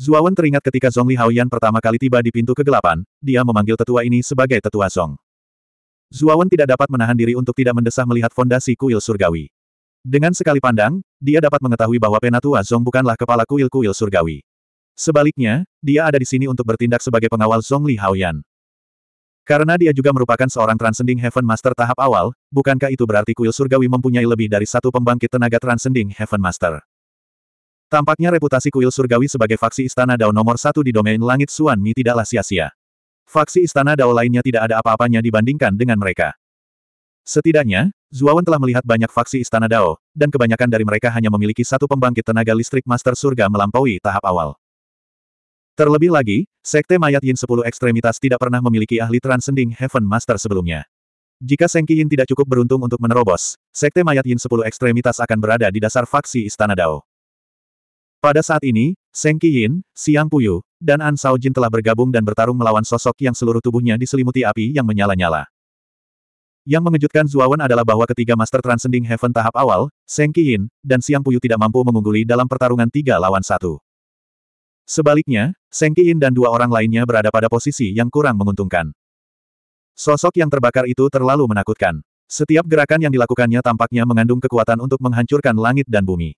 Zuawan teringat ketika Zhong Li Haoyan pertama kali tiba di pintu kegelapan, dia memanggil tetua ini sebagai tetua Zhong. Zuawan tidak dapat menahan diri untuk tidak mendesah melihat fondasi kuil surgawi. Dengan sekali pandang, dia dapat mengetahui bahwa penatua Zhong bukanlah kepala kuil-kuil surgawi. Sebaliknya, dia ada di sini untuk bertindak sebagai pengawal Zhong Li Haoyan. Karena dia juga merupakan seorang Transcending Heaven Master tahap awal, bukankah itu berarti kuil surgawi mempunyai lebih dari satu pembangkit tenaga Transcending Heaven Master? Tampaknya reputasi kuil surgawi sebagai faksi istana Dao nomor satu di domain langit Suan Mi tidaklah sia-sia. Faksi istana Dao lainnya tidak ada apa-apanya dibandingkan dengan mereka. Setidaknya, Zuawan telah melihat banyak faksi istana Dao, dan kebanyakan dari mereka hanya memiliki satu pembangkit tenaga listrik master surga melampaui tahap awal. Terlebih lagi, Sekte Mayat Yin 10 Ekstremitas tidak pernah memiliki ahli Transcending Heaven Master sebelumnya. Jika Sengki Yin tidak cukup beruntung untuk menerobos, Sekte Mayat Yin 10 Ekstremitas akan berada di dasar faksi Istana Dao. Pada saat ini, Seng Qiyin, Siang Puyu, dan An Sao Jin telah bergabung dan bertarung melawan sosok yang seluruh tubuhnya diselimuti api yang menyala-nyala. Yang mengejutkan Zuawan adalah bahwa ketiga Master Transcending Heaven tahap awal, Seng Qiyin, dan Siang Puyu tidak mampu mengungguli dalam pertarungan tiga lawan satu. Sebaliknya, Seng Qiyin dan dua orang lainnya berada pada posisi yang kurang menguntungkan. Sosok yang terbakar itu terlalu menakutkan. Setiap gerakan yang dilakukannya tampaknya mengandung kekuatan untuk menghancurkan langit dan bumi.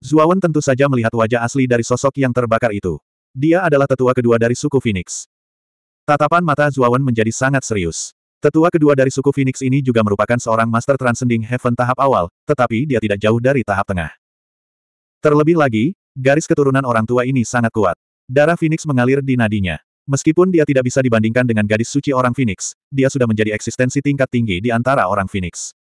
Zuawan tentu saja melihat wajah asli dari sosok yang terbakar itu. Dia adalah tetua kedua dari suku Phoenix. Tatapan mata Zuawan menjadi sangat serius. Tetua kedua dari suku Phoenix ini juga merupakan seorang Master Transcending Heaven tahap awal, tetapi dia tidak jauh dari tahap tengah. Terlebih lagi, garis keturunan orang tua ini sangat kuat. Darah Phoenix mengalir di nadinya. Meskipun dia tidak bisa dibandingkan dengan gadis suci orang Phoenix, dia sudah menjadi eksistensi tingkat tinggi di antara orang Phoenix.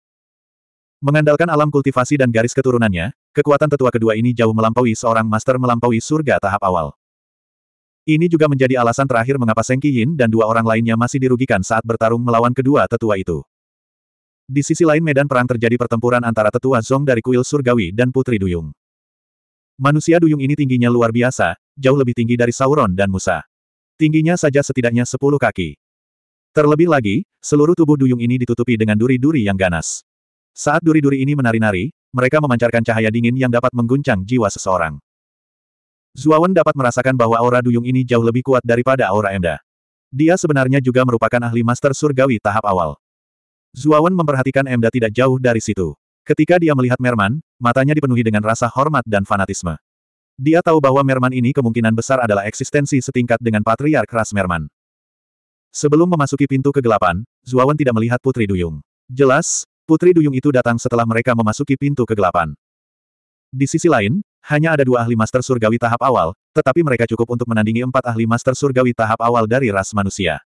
Mengandalkan alam kultivasi dan garis keturunannya, Kekuatan tetua kedua ini jauh melampaui seorang master melampaui surga tahap awal. Ini juga menjadi alasan terakhir mengapa Seng Yin dan dua orang lainnya masih dirugikan saat bertarung melawan kedua tetua itu. Di sisi lain medan perang terjadi pertempuran antara tetua Zong dari kuil surgawi dan putri duyung. Manusia duyung ini tingginya luar biasa, jauh lebih tinggi dari Sauron dan Musa. Tingginya saja setidaknya sepuluh kaki. Terlebih lagi, seluruh tubuh duyung ini ditutupi dengan duri-duri yang ganas. Saat duri-duri ini menari-nari, mereka memancarkan cahaya dingin yang dapat mengguncang jiwa seseorang. Zuawan dapat merasakan bahwa aura duyung ini jauh lebih kuat daripada aura Enda. Dia sebenarnya juga merupakan ahli master surgawi tahap awal. Zuawan memperhatikan Emda tidak jauh dari situ. Ketika dia melihat Merman, matanya dipenuhi dengan rasa hormat dan fanatisme. Dia tahu bahwa Merman ini kemungkinan besar adalah eksistensi setingkat dengan Patriark Ras Merman. Sebelum memasuki pintu kegelapan, Zuawan tidak melihat Putri Duyung. Jelas, Putri Duyung itu datang setelah mereka memasuki pintu kegelapan. Di sisi lain, hanya ada dua ahli master surgawi tahap awal, tetapi mereka cukup untuk menandingi empat ahli master surgawi tahap awal dari ras manusia.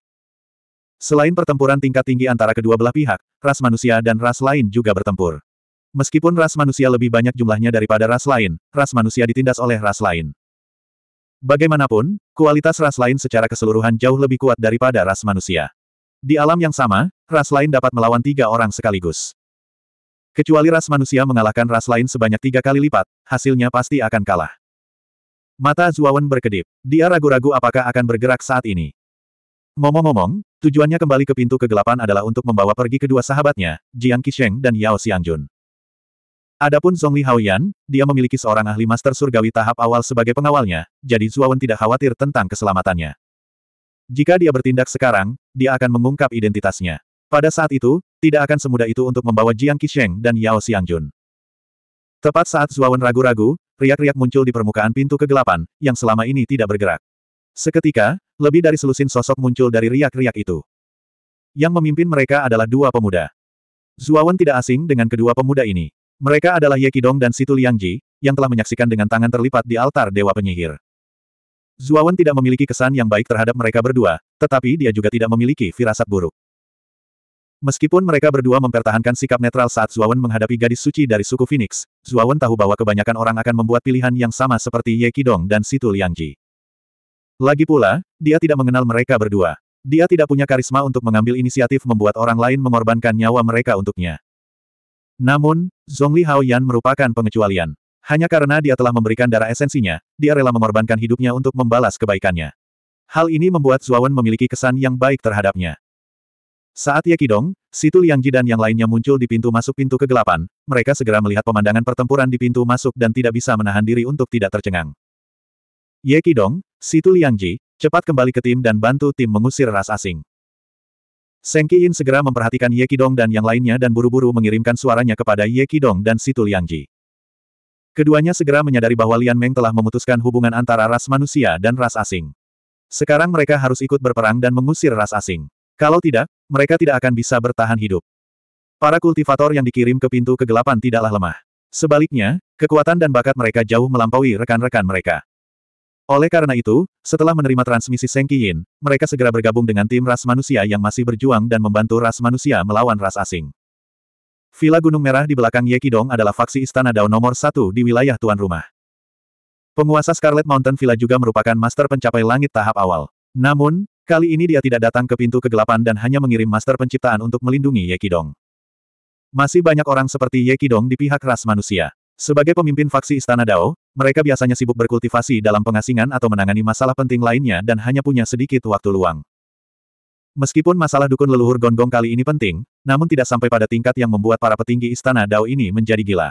Selain pertempuran tingkat tinggi antara kedua belah pihak, ras manusia dan ras lain juga bertempur. Meskipun ras manusia lebih banyak jumlahnya daripada ras lain, ras manusia ditindas oleh ras lain. Bagaimanapun, kualitas ras lain secara keseluruhan jauh lebih kuat daripada ras manusia. Di alam yang sama, ras lain dapat melawan tiga orang sekaligus. Kecuali ras manusia mengalahkan ras lain sebanyak tiga kali lipat, hasilnya pasti akan kalah. Mata Zuawan berkedip. Dia ragu-ragu apakah akan bergerak saat ini. Ngomong-ngomong, tujuannya kembali ke pintu kegelapan adalah untuk membawa pergi kedua sahabatnya, Jiang Qisheng dan Yao Xiangjun. Adapun Li Haoyan, dia memiliki seorang ahli master surgawi tahap awal sebagai pengawalnya, jadi Zuawan tidak khawatir tentang keselamatannya. Jika dia bertindak sekarang, dia akan mengungkap identitasnya. Pada saat itu, tidak akan semudah itu untuk membawa Jiang Qisheng dan Yao Xiangjun. Tepat saat Zuawan ragu-ragu, riak-riak muncul di permukaan pintu kegelapan, yang selama ini tidak bergerak. Seketika, lebih dari selusin sosok muncul dari riak-riak itu. Yang memimpin mereka adalah dua pemuda. Zuawan tidak asing dengan kedua pemuda ini. Mereka adalah Ye Qidong dan Situ Liangji, yang telah menyaksikan dengan tangan terlipat di altar Dewa Penyihir. Zuawan tidak memiliki kesan yang baik terhadap mereka berdua, tetapi dia juga tidak memiliki firasat buruk. Meskipun mereka berdua mempertahankan sikap netral saat Zuawan menghadapi gadis suci dari suku Phoenix, Zuawan tahu bahwa kebanyakan orang akan membuat pilihan yang sama seperti Ye Kidong dan Situ Liangji. Lagi pula, dia tidak mengenal mereka berdua. Dia tidak punya karisma untuk mengambil inisiatif membuat orang lain mengorbankan nyawa mereka untuknya. Namun, Zhongli Yan merupakan pengecualian. Hanya karena dia telah memberikan darah esensinya, dia rela mengorbankan hidupnya untuk membalas kebaikannya. Hal ini membuat Zuawan memiliki kesan yang baik terhadapnya. Saat Ye Qidong, Situ Liangji dan yang lainnya muncul di pintu masuk pintu kegelapan, mereka segera melihat pemandangan pertempuran di pintu masuk dan tidak bisa menahan diri untuk tidak tercengang. Ye Qidong, Situ Liangji, cepat kembali ke tim dan bantu tim mengusir ras asing. Seng segera memperhatikan Ye Kidong dan yang lainnya dan buru-buru mengirimkan suaranya kepada Ye Kidong dan Situ Liangji. Keduanya segera menyadari bahwa Lian Meng telah memutuskan hubungan antara ras manusia dan ras asing. Sekarang mereka harus ikut berperang dan mengusir ras asing. Kalau tidak, mereka tidak akan bisa bertahan hidup. Para kultivator yang dikirim ke pintu kegelapan tidaklah lemah. Sebaliknya, kekuatan dan bakat mereka jauh melampaui rekan-rekan mereka. Oleh karena itu, setelah menerima transmisi Seng Yin, mereka segera bergabung dengan tim ras manusia yang masih berjuang dan membantu ras manusia melawan ras asing. Villa Gunung Merah di belakang Yekidong adalah faksi Istana Dao nomor satu di wilayah tuan rumah. Penguasa Scarlet Mountain Villa juga merupakan master pencapai langit tahap awal. Namun, kali ini dia tidak datang ke pintu kegelapan dan hanya mengirim master penciptaan untuk melindungi Yekidong. Masih banyak orang seperti Yekidong di pihak ras manusia. Sebagai pemimpin faksi Istana Dao, mereka biasanya sibuk berkultivasi dalam pengasingan atau menangani masalah penting lainnya dan hanya punya sedikit waktu luang. Meskipun masalah dukun leluhur gonggong kali ini penting, namun tidak sampai pada tingkat yang membuat para petinggi istana Dao ini menjadi gila.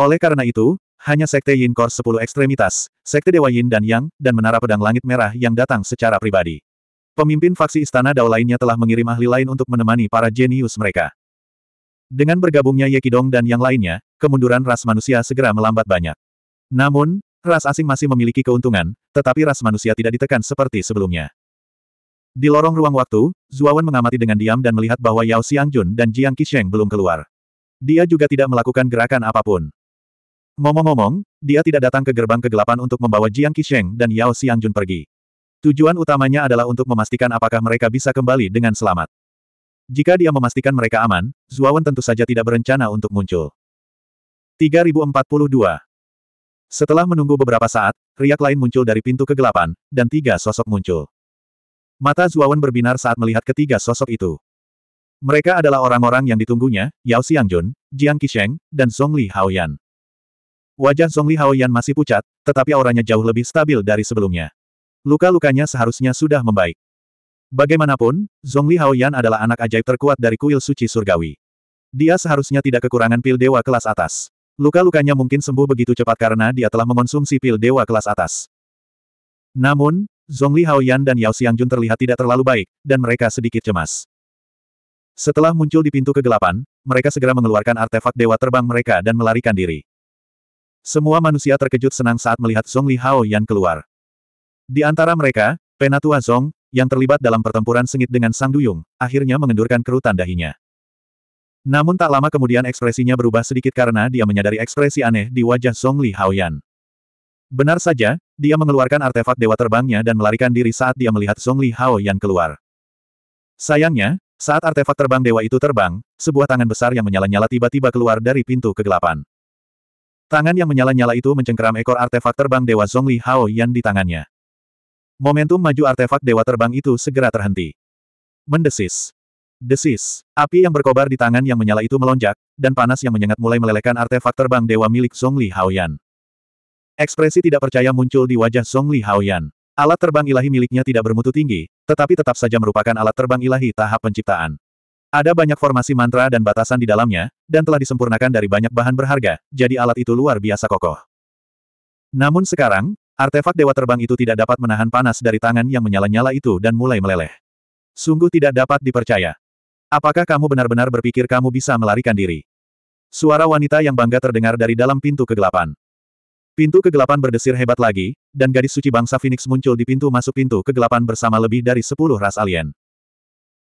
Oleh karena itu, hanya Sekte Yin Kor 10 Ekstremitas, Sekte Dewa Yin dan Yang, dan Menara Pedang Langit Merah yang datang secara pribadi. Pemimpin faksi istana Dao lainnya telah mengirim ahli lain untuk menemani para jenius mereka. Dengan bergabungnya Ye Yekidong dan yang lainnya, kemunduran ras manusia segera melambat banyak. Namun, ras asing masih memiliki keuntungan, tetapi ras manusia tidak ditekan seperti sebelumnya. Di lorong ruang waktu, Zuawan mengamati dengan diam dan melihat bahwa Yao Xiangjun dan Jiang Qisheng belum keluar. Dia juga tidak melakukan gerakan apapun. Ngomong-ngomong, dia tidak datang ke gerbang kegelapan untuk membawa Jiang Qisheng dan Yao Xiangjun pergi. Tujuan utamanya adalah untuk memastikan apakah mereka bisa kembali dengan selamat. Jika dia memastikan mereka aman, Zuawan tentu saja tidak berencana untuk muncul. 3042 Setelah menunggu beberapa saat, riak lain muncul dari pintu kegelapan, dan tiga sosok muncul. Mata Zuawan berbinar saat melihat ketiga sosok itu. Mereka adalah orang-orang yang ditunggunya, Yao Xiangjun, Jiang Qisheng, dan Zhongli Haoyan. Wajah Zhongli Haoyan masih pucat, tetapi auranya jauh lebih stabil dari sebelumnya. Luka-lukanya seharusnya sudah membaik. Bagaimanapun, Zhongli Haoyan adalah anak ajaib terkuat dari kuil suci surgawi. Dia seharusnya tidak kekurangan pil dewa kelas atas. Luka-lukanya mungkin sembuh begitu cepat karena dia telah mengonsumsi pil dewa kelas atas. Namun, Zhongli Haoyan dan Yao Xiangjun terlihat tidak terlalu baik, dan mereka sedikit cemas. Setelah muncul di pintu kegelapan, mereka segera mengeluarkan artefak dewa terbang mereka dan melarikan diri. Semua manusia terkejut senang saat melihat Zhongli Haoyan keluar. Di antara mereka, Penatua Zong, yang terlibat dalam pertempuran sengit dengan Sang Duyung, akhirnya mengendurkan kerutan dahinya. Namun tak lama kemudian ekspresinya berubah sedikit karena dia menyadari ekspresi aneh di wajah Zhongli Haoyan. Benar saja, dia mengeluarkan artefak dewa terbangnya dan melarikan diri saat dia melihat Song Li Hao yang keluar. Sayangnya, saat artefak terbang dewa itu terbang, sebuah tangan besar yang menyala-nyala tiba-tiba keluar dari pintu kegelapan. Tangan yang menyala-nyala itu mencengkeram ekor artefak terbang dewa Song Li Hao Yan di tangannya. Momentum maju artefak dewa terbang itu segera terhenti. Mendesis. Desis. Api yang berkobar di tangan yang menyala itu melonjak, dan panas yang menyengat mulai melelehkan artefak terbang dewa milik Song Hao Yan. Ekspresi tidak percaya muncul di wajah Song Li Haoyan. Alat terbang ilahi miliknya tidak bermutu tinggi, tetapi tetap saja merupakan alat terbang ilahi tahap penciptaan. Ada banyak formasi mantra dan batasan di dalamnya, dan telah disempurnakan dari banyak bahan berharga, jadi alat itu luar biasa kokoh. Namun sekarang, artefak dewa terbang itu tidak dapat menahan panas dari tangan yang menyala-nyala itu dan mulai meleleh. Sungguh tidak dapat dipercaya. Apakah kamu benar-benar berpikir kamu bisa melarikan diri? Suara wanita yang bangga terdengar dari dalam pintu kegelapan. Pintu kegelapan berdesir hebat lagi, dan gadis suci bangsa Phoenix muncul di pintu masuk pintu kegelapan bersama lebih dari sepuluh ras alien.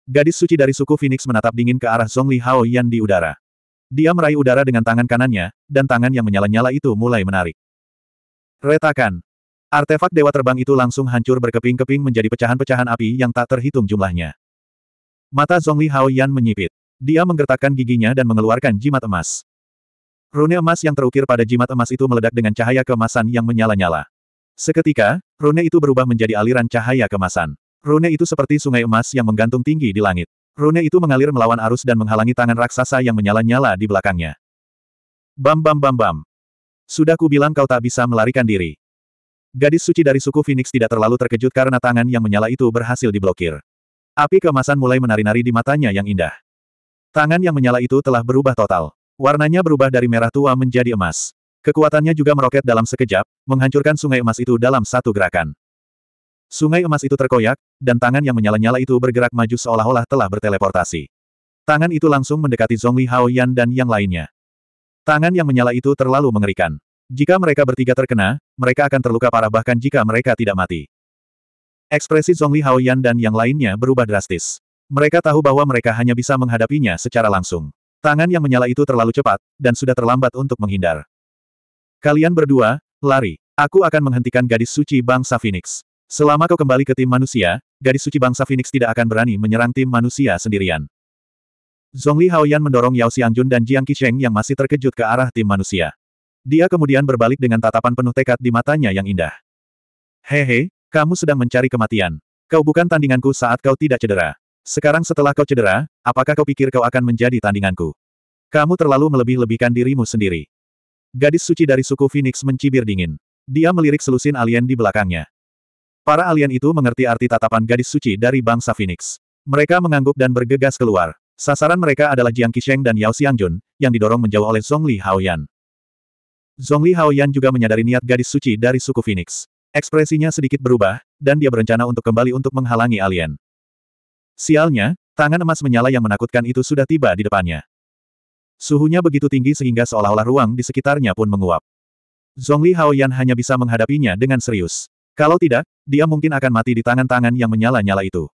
Gadis suci dari suku Phoenix menatap dingin ke arah Zhongli Hao Yan di udara. Dia meraih udara dengan tangan kanannya, dan tangan yang menyala-nyala itu mulai menarik. Retakan. Artefak Dewa Terbang itu langsung hancur berkeping-keping menjadi pecahan-pecahan api yang tak terhitung jumlahnya. Mata Zhongli Hao Yan menyipit. Dia menggertakkan giginya dan mengeluarkan jimat emas. Rune emas yang terukir pada jimat emas itu meledak dengan cahaya kemasan yang menyala-nyala. Seketika, rune itu berubah menjadi aliran cahaya kemasan. Rune itu seperti sungai emas yang menggantung tinggi di langit. Rune itu mengalir melawan arus dan menghalangi tangan raksasa yang menyala-nyala di belakangnya. Bam bam bam bam. Sudah ku bilang kau tak bisa melarikan diri. Gadis suci dari suku Phoenix tidak terlalu terkejut karena tangan yang menyala itu berhasil diblokir. Api kemasan mulai menari-nari di matanya yang indah. Tangan yang menyala itu telah berubah total. Warnanya berubah dari merah tua menjadi emas. Kekuatannya juga meroket dalam sekejap, menghancurkan sungai emas itu dalam satu gerakan. Sungai emas itu terkoyak, dan tangan yang menyala-nyala itu bergerak maju seolah-olah telah berteleportasi. Tangan itu langsung mendekati Zhongli Haoyan dan yang lainnya. Tangan yang menyala itu terlalu mengerikan. Jika mereka bertiga terkena, mereka akan terluka parah bahkan jika mereka tidak mati. Ekspresi Zhongli Haoyan dan yang lainnya berubah drastis. Mereka tahu bahwa mereka hanya bisa menghadapinya secara langsung. Tangan yang menyala itu terlalu cepat, dan sudah terlambat untuk menghindar. Kalian berdua, lari. Aku akan menghentikan gadis suci bangsa Phoenix. Selama kau kembali ke tim manusia, gadis suci bangsa Phoenix tidak akan berani menyerang tim manusia sendirian. Zhongli Haoyan mendorong Yao Xiangjun dan Jiang Qisheng yang masih terkejut ke arah tim manusia. Dia kemudian berbalik dengan tatapan penuh tekad di matanya yang indah. Hehe, kamu sedang mencari kematian. Kau bukan tandinganku saat kau tidak cedera. Sekarang setelah kau cedera, apakah kau pikir kau akan menjadi tandinganku? Kamu terlalu melebih-lebihkan dirimu sendiri. Gadis suci dari suku Phoenix mencibir dingin. Dia melirik selusin alien di belakangnya. Para alien itu mengerti arti tatapan gadis suci dari bangsa Phoenix. Mereka mengangguk dan bergegas keluar. Sasaran mereka adalah Jiang Qisheng dan Yao Xiangjun, yang didorong menjauh oleh Zhongli Haoyan. Zhongli Haoyan juga menyadari niat gadis suci dari suku Phoenix. Ekspresinya sedikit berubah, dan dia berencana untuk kembali untuk menghalangi alien. Sialnya, tangan emas menyala yang menakutkan itu sudah tiba di depannya. Suhunya begitu tinggi sehingga seolah-olah ruang di sekitarnya pun menguap. Zhongli Haoyan hanya bisa menghadapinya dengan serius. Kalau tidak, dia mungkin akan mati di tangan-tangan yang menyala-nyala itu.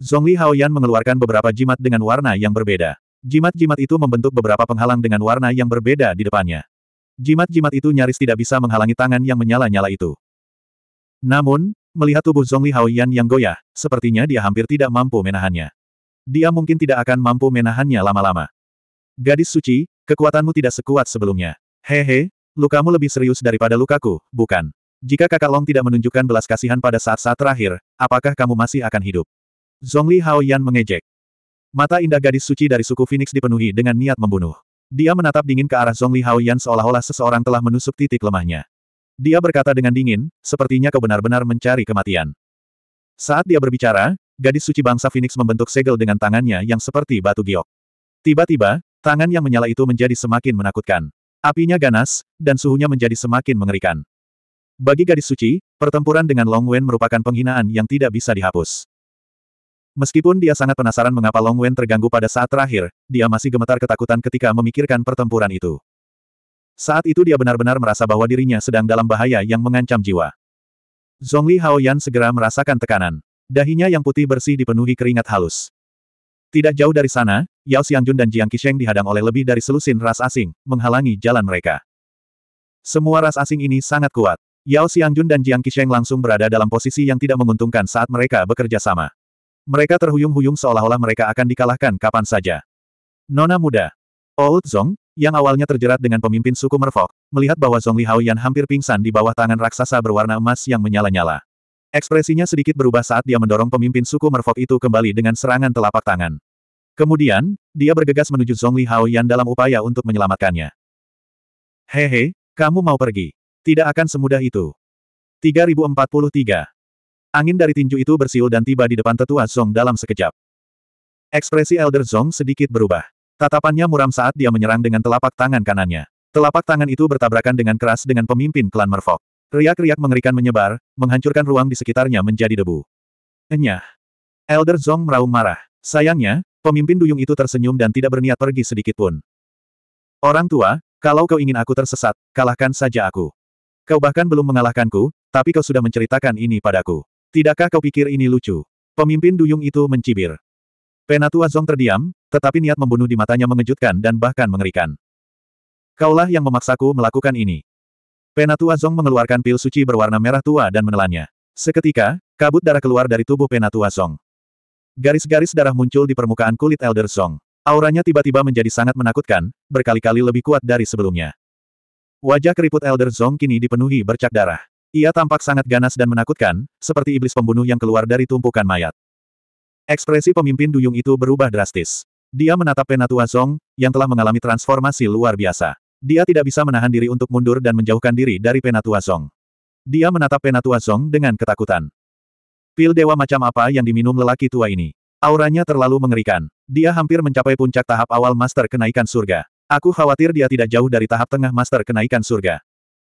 Zhongli Haoyan mengeluarkan beberapa jimat dengan warna yang berbeda. Jimat-jimat itu membentuk beberapa penghalang dengan warna yang berbeda di depannya. Jimat-jimat itu nyaris tidak bisa menghalangi tangan yang menyala-nyala itu. Namun, Melihat tubuh Zhongli Haoyan yang goyah, sepertinya dia hampir tidak mampu menahannya. Dia mungkin tidak akan mampu menahannya lama-lama. Gadis suci, kekuatanmu tidak sekuat sebelumnya. Hehe, he, lukamu lebih serius daripada lukaku, bukan? Jika kakak Long tidak menunjukkan belas kasihan pada saat-saat terakhir, apakah kamu masih akan hidup? Zhongli Haoyan mengejek. Mata indah gadis suci dari suku Phoenix dipenuhi dengan niat membunuh. Dia menatap dingin ke arah Zhongli Haoyan seolah-olah seseorang telah menusuk titik lemahnya. Dia berkata dengan dingin, sepertinya kau benar-benar mencari kematian. Saat dia berbicara, gadis suci bangsa Phoenix membentuk segel dengan tangannya yang seperti batu giok. Tiba-tiba, tangan yang menyala itu menjadi semakin menakutkan. Apinya ganas, dan suhunya menjadi semakin mengerikan. Bagi gadis suci, pertempuran dengan Long Wen merupakan penghinaan yang tidak bisa dihapus. Meskipun dia sangat penasaran mengapa Long Wen terganggu pada saat terakhir, dia masih gemetar ketakutan ketika memikirkan pertempuran itu. Saat itu dia benar-benar merasa bahwa dirinya sedang dalam bahaya yang mengancam jiwa. Zhongli Haoyan segera merasakan tekanan. Dahinya yang putih bersih dipenuhi keringat halus. Tidak jauh dari sana, Yao Xiangjun dan Jiang Qisheng dihadang oleh lebih dari selusin ras asing, menghalangi jalan mereka. Semua ras asing ini sangat kuat. Yao Xiangjun dan Jiang Qisheng langsung berada dalam posisi yang tidak menguntungkan saat mereka bekerja sama. Mereka terhuyung-huyung seolah-olah mereka akan dikalahkan kapan saja. Nona muda. Old Zong, yang awalnya terjerat dengan pemimpin suku Merfolk, melihat bahwa Zhongli Haoyan hampir pingsan di bawah tangan raksasa berwarna emas yang menyala-nyala. Ekspresinya sedikit berubah saat dia mendorong pemimpin suku Merfolk itu kembali dengan serangan telapak tangan. Kemudian, dia bergegas menuju Zhongli Haoyan dalam upaya untuk menyelamatkannya. Hehe, kamu mau pergi. Tidak akan semudah itu. 3043. Angin dari tinju itu bersiul dan tiba di depan tetua Zong dalam sekejap. Ekspresi Elder Zong sedikit berubah. Tatapannya muram saat dia menyerang dengan telapak tangan kanannya. Telapak tangan itu bertabrakan dengan keras dengan pemimpin klan Merfok. Riak-riak mengerikan menyebar, menghancurkan ruang di sekitarnya menjadi debu. Enyah. Elder Zong meraung marah. Sayangnya, pemimpin duyung itu tersenyum dan tidak berniat pergi sedikitpun. Orang tua, kalau kau ingin aku tersesat, kalahkan saja aku. Kau bahkan belum mengalahkanku, tapi kau sudah menceritakan ini padaku. Tidakkah kau pikir ini lucu? Pemimpin duyung itu mencibir. Penatua Zong terdiam, tetapi niat membunuh di matanya mengejutkan dan bahkan mengerikan. Kaulah yang memaksaku melakukan ini. Penatua Zong mengeluarkan pil suci berwarna merah tua dan menelannya. Seketika, kabut darah keluar dari tubuh Penatua Zong. Garis-garis darah muncul di permukaan kulit Elder Zong. Auranya tiba-tiba menjadi sangat menakutkan, berkali-kali lebih kuat dari sebelumnya. Wajah keriput Elder Zong kini dipenuhi bercak darah. Ia tampak sangat ganas dan menakutkan, seperti iblis pembunuh yang keluar dari tumpukan mayat. Ekspresi pemimpin Duyung itu berubah drastis. Dia menatap Penatua Zong, yang telah mengalami transformasi luar biasa. Dia tidak bisa menahan diri untuk mundur dan menjauhkan diri dari Penatua Zong. Dia menatap Penatua Zong dengan ketakutan. Pil dewa macam apa yang diminum lelaki tua ini? Auranya terlalu mengerikan. Dia hampir mencapai puncak tahap awal master kenaikan surga. Aku khawatir dia tidak jauh dari tahap tengah master kenaikan surga.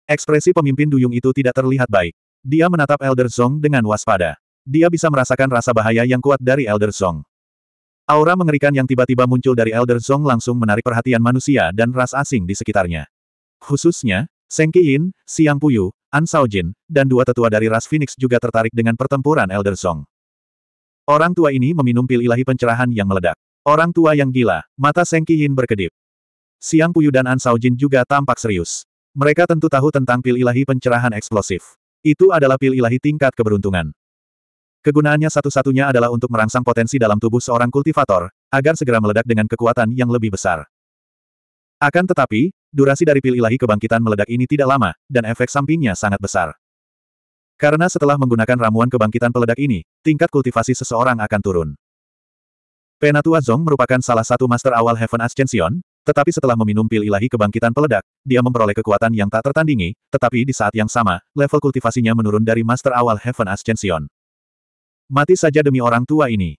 Ekspresi pemimpin Duyung itu tidak terlihat baik. Dia menatap Elder Zong dengan waspada. Dia bisa merasakan rasa bahaya yang kuat dari Elder Song. Aura mengerikan yang tiba-tiba muncul dari Elder Song langsung menarik perhatian manusia dan ras asing di sekitarnya. Khususnya, Seng Qiyin, Siang Puyu, An Jin, dan dua tetua dari ras Phoenix juga tertarik dengan pertempuran Elder Song. Orang tua ini meminum pil ilahi pencerahan yang meledak. Orang tua yang gila, mata Seng Qiyin berkedip. Siang Puyu dan An Jin juga tampak serius. Mereka tentu tahu tentang pil ilahi pencerahan eksplosif. Itu adalah pil ilahi tingkat keberuntungan. Kegunaannya satu-satunya adalah untuk merangsang potensi dalam tubuh seorang kultivator, agar segera meledak dengan kekuatan yang lebih besar. Akan tetapi, durasi dari pil ilahi kebangkitan meledak ini tidak lama, dan efek sampingnya sangat besar. Karena setelah menggunakan ramuan kebangkitan peledak ini, tingkat kultivasi seseorang akan turun. Penatua Zong merupakan salah satu master awal Heaven Ascension, tetapi setelah meminum pil ilahi kebangkitan peledak, dia memperoleh kekuatan yang tak tertandingi, tetapi di saat yang sama, level kultivasinya menurun dari master awal Heaven Ascension. Mati saja demi orang tua ini.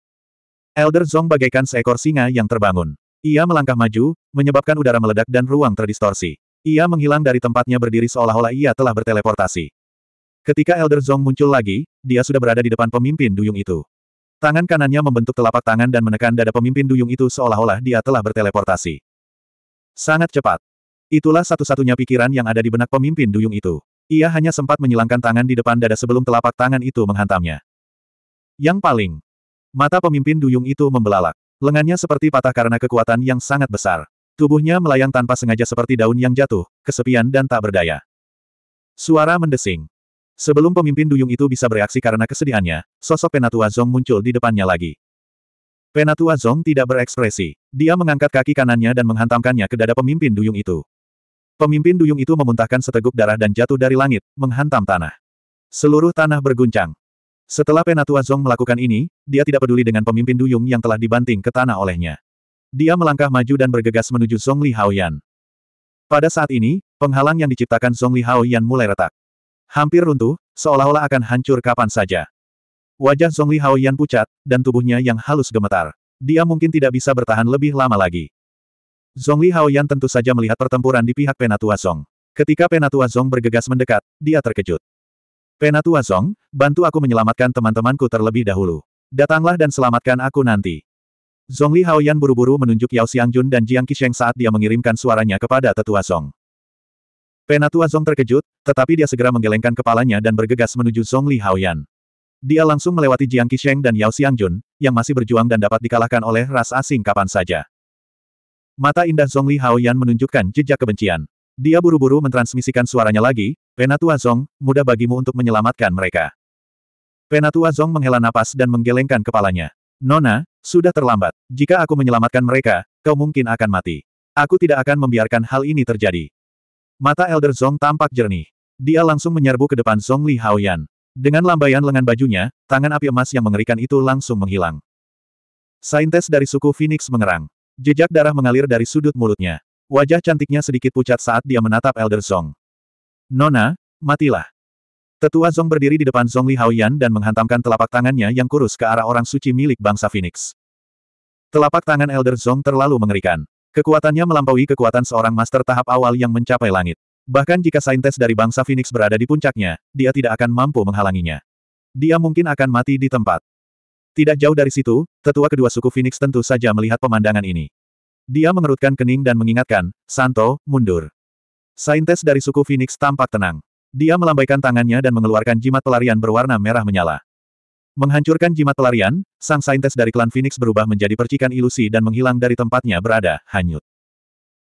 Elder Zong bagaikan seekor singa yang terbangun. Ia melangkah maju, menyebabkan udara meledak dan ruang terdistorsi. Ia menghilang dari tempatnya berdiri seolah-olah ia telah berteleportasi. Ketika Elder Zong muncul lagi, dia sudah berada di depan pemimpin duyung itu. Tangan kanannya membentuk telapak tangan dan menekan dada pemimpin duyung itu seolah-olah dia telah berteleportasi. Sangat cepat. Itulah satu-satunya pikiran yang ada di benak pemimpin duyung itu. Ia hanya sempat menyilangkan tangan di depan dada sebelum telapak tangan itu menghantamnya. Yang paling. Mata pemimpin duyung itu membelalak. Lengannya seperti patah karena kekuatan yang sangat besar. Tubuhnya melayang tanpa sengaja seperti daun yang jatuh, kesepian dan tak berdaya. Suara mendesing. Sebelum pemimpin duyung itu bisa bereaksi karena kesedihannya, sosok Penatua Zong muncul di depannya lagi. Penatua Zong tidak berekspresi. Dia mengangkat kaki kanannya dan menghantamkannya ke dada pemimpin duyung itu. Pemimpin duyung itu memuntahkan seteguk darah dan jatuh dari langit, menghantam tanah. Seluruh tanah berguncang. Setelah Penatua Zong melakukan ini, dia tidak peduli dengan pemimpin Duyung yang telah dibanting ke tanah olehnya. Dia melangkah maju dan bergegas menuju Zhong Li Haoyan. Pada saat ini, penghalang yang diciptakan Zhong Li Haoyan mulai retak. Hampir runtuh, seolah-olah akan hancur kapan saja. Wajah Zhong Li Haoyan pucat, dan tubuhnya yang halus gemetar. Dia mungkin tidak bisa bertahan lebih lama lagi. Zhong Li Haoyan tentu saja melihat pertempuran di pihak Penatua Zong. Ketika Penatua Zong bergegas mendekat, dia terkejut. Penatua Zong, bantu aku menyelamatkan teman-temanku terlebih dahulu. Datanglah dan selamatkan aku nanti. Zhongli Haoyan buru-buru menunjuk Yao Xiangjun dan Jiang Qisheng saat dia mengirimkan suaranya kepada tetua Zong. Penatua Zong terkejut, tetapi dia segera menggelengkan kepalanya dan bergegas menuju Zhongli Haoyan. Dia langsung melewati Jiang Qisheng dan Yao Xiangjun, yang masih berjuang dan dapat dikalahkan oleh ras asing kapan saja. Mata indah Zhongli Haoyan menunjukkan jejak kebencian. Dia buru-buru mentransmisikan suaranya lagi, Penatua Zong, mudah bagimu untuk menyelamatkan mereka. Penatua Zong menghela napas dan menggelengkan kepalanya. Nona, sudah terlambat. Jika aku menyelamatkan mereka, kau mungkin akan mati. Aku tidak akan membiarkan hal ini terjadi. Mata Elder Zong tampak jernih. Dia langsung menyerbu ke depan Zong Li Haoyan. Dengan lambaian lengan bajunya, tangan api emas yang mengerikan itu langsung menghilang. Saintes dari suku Phoenix mengerang. Jejak darah mengalir dari sudut mulutnya. Wajah cantiknya sedikit pucat saat dia menatap Elder Zong. Nona, matilah. Tetua Zong berdiri di depan Zong Li Haoyan dan menghantamkan telapak tangannya yang kurus ke arah orang suci milik bangsa Phoenix. Telapak tangan Elder Zong terlalu mengerikan. Kekuatannya melampaui kekuatan seorang master tahap awal yang mencapai langit. Bahkan jika saintes dari bangsa Phoenix berada di puncaknya, dia tidak akan mampu menghalanginya. Dia mungkin akan mati di tempat. Tidak jauh dari situ, tetua kedua suku Phoenix tentu saja melihat pemandangan ini. Dia mengerutkan kening dan mengingatkan, Santo, mundur. Saintes dari suku Phoenix tampak tenang. Dia melambaikan tangannya dan mengeluarkan jimat pelarian berwarna merah menyala. Menghancurkan jimat pelarian, sang saintes dari klan Phoenix berubah menjadi percikan ilusi dan menghilang dari tempatnya berada, hanyut.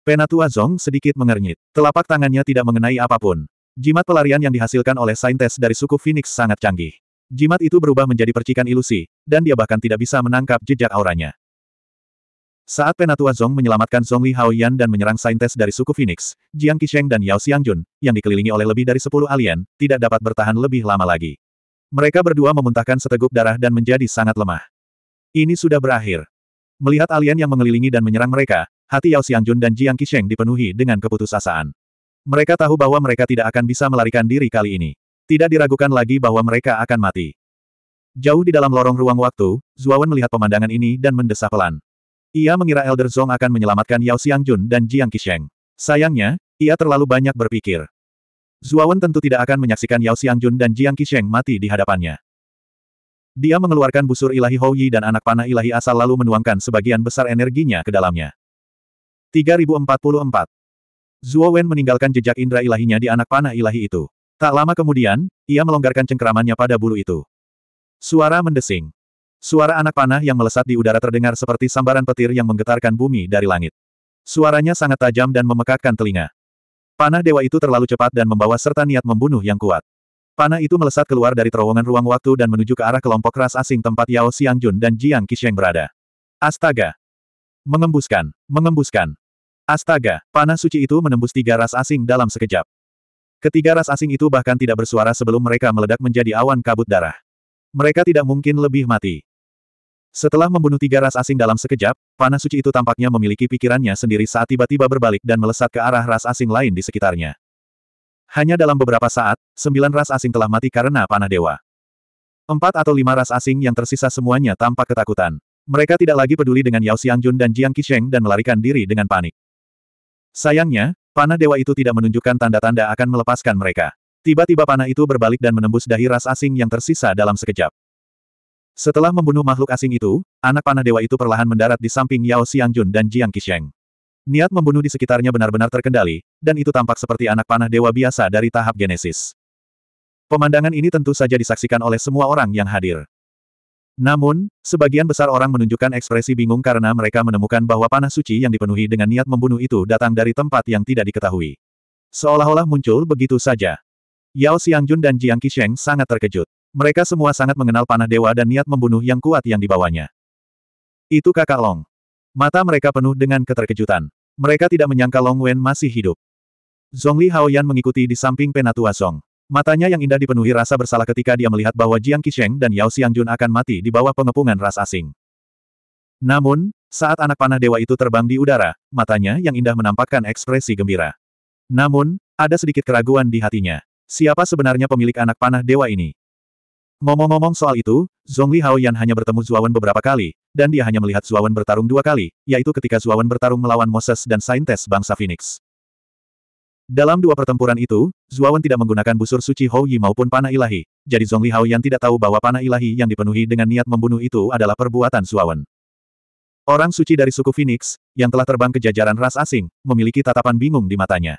Penatua Zong sedikit mengernyit. Telapak tangannya tidak mengenai apapun. Jimat pelarian yang dihasilkan oleh saintes dari suku Phoenix sangat canggih. Jimat itu berubah menjadi percikan ilusi, dan dia bahkan tidak bisa menangkap jejak auranya. Saat Penatua Zong menyelamatkan Zongli Haoyan dan menyerang saintes dari suku Phoenix, Jiang Qisheng dan Yao Xiangjun, yang dikelilingi oleh lebih dari sepuluh alien, tidak dapat bertahan lebih lama lagi. Mereka berdua memuntahkan seteguk darah dan menjadi sangat lemah. Ini sudah berakhir. Melihat alien yang mengelilingi dan menyerang mereka, hati Yao Xiangjun dan Jiang Qisheng dipenuhi dengan keputusasaan. Mereka tahu bahwa mereka tidak akan bisa melarikan diri kali ini. Tidak diragukan lagi bahwa mereka akan mati. Jauh di dalam lorong ruang waktu, Zuawan melihat pemandangan ini dan mendesah pelan. Ia mengira Elder Zong akan menyelamatkan Yao Xiangjun dan Jiang Qisheng. Sayangnya, ia terlalu banyak berpikir. Zuawan tentu tidak akan menyaksikan Yao Xiangjun dan Jiang Qisheng mati di hadapannya. Dia mengeluarkan busur ilahi Houyi dan anak panah ilahi asal lalu menuangkan sebagian besar energinya ke dalamnya. 3044 Zuo Wen meninggalkan jejak indera ilahinya di anak panah ilahi itu. Tak lama kemudian, ia melonggarkan cengkeramannya pada bulu itu. Suara mendesing. Suara anak panah yang melesat di udara terdengar seperti sambaran petir yang menggetarkan bumi dari langit. Suaranya sangat tajam dan memekakkan telinga. Panah dewa itu terlalu cepat dan membawa serta niat membunuh yang kuat. Panah itu melesat keluar dari terowongan ruang waktu dan menuju ke arah kelompok ras asing tempat Yao Xiangjun dan Jiang Qisheng berada. Astaga! Mengembuskan! Mengembuskan! Astaga, panah suci itu menembus tiga ras asing dalam sekejap. Ketiga ras asing itu bahkan tidak bersuara sebelum mereka meledak menjadi awan kabut darah. Mereka tidak mungkin lebih mati. Setelah membunuh tiga ras asing dalam sekejap, panah suci itu tampaknya memiliki pikirannya sendiri saat tiba-tiba berbalik dan melesat ke arah ras asing lain di sekitarnya. Hanya dalam beberapa saat, sembilan ras asing telah mati karena panah dewa. Empat atau lima ras asing yang tersisa semuanya tampak ketakutan. Mereka tidak lagi peduli dengan Yao Xiangjun dan Jiang Qisheng dan melarikan diri dengan panik. Sayangnya, panah dewa itu tidak menunjukkan tanda-tanda akan melepaskan mereka. Tiba-tiba panah itu berbalik dan menembus dahi ras asing yang tersisa dalam sekejap. Setelah membunuh makhluk asing itu, anak panah dewa itu perlahan mendarat di samping Yao Xiangjun dan Jiang Qisheng. Niat membunuh di sekitarnya benar-benar terkendali, dan itu tampak seperti anak panah dewa biasa dari tahap genesis. Pemandangan ini tentu saja disaksikan oleh semua orang yang hadir. Namun, sebagian besar orang menunjukkan ekspresi bingung karena mereka menemukan bahwa panah suci yang dipenuhi dengan niat membunuh itu datang dari tempat yang tidak diketahui. Seolah-olah muncul begitu saja. Yao Xiangjun dan Jiang Qisheng sangat terkejut. Mereka semua sangat mengenal panah dewa dan niat membunuh yang kuat yang dibawanya. Itu kakak Long. Mata mereka penuh dengan keterkejutan. Mereka tidak menyangka Long Wen masih hidup. Zhongli Haoyan mengikuti di samping penatua Song. Matanya yang indah dipenuhi rasa bersalah ketika dia melihat bahwa Jiang Qisheng dan Yao Xiangjun akan mati di bawah pengepungan ras asing. Namun, saat anak panah dewa itu terbang di udara, matanya yang indah menampakkan ekspresi gembira. Namun, ada sedikit keraguan di hatinya. Siapa sebenarnya pemilik anak panah dewa ini? Ngomong-ngomong soal itu, Zhongli Haoyan hanya bertemu Zuawan beberapa kali, dan dia hanya melihat Zuawan bertarung dua kali, yaitu ketika Zuawan bertarung melawan Moses dan saintes bangsa Phoenix. Dalam dua pertempuran itu, Zuawan tidak menggunakan busur suci Hou Yi maupun panah ilahi, jadi Zhongli Haoyan tidak tahu bahwa panah ilahi yang dipenuhi dengan niat membunuh itu adalah perbuatan Zuawan. Orang suci dari suku Phoenix, yang telah terbang ke jajaran ras asing, memiliki tatapan bingung di matanya.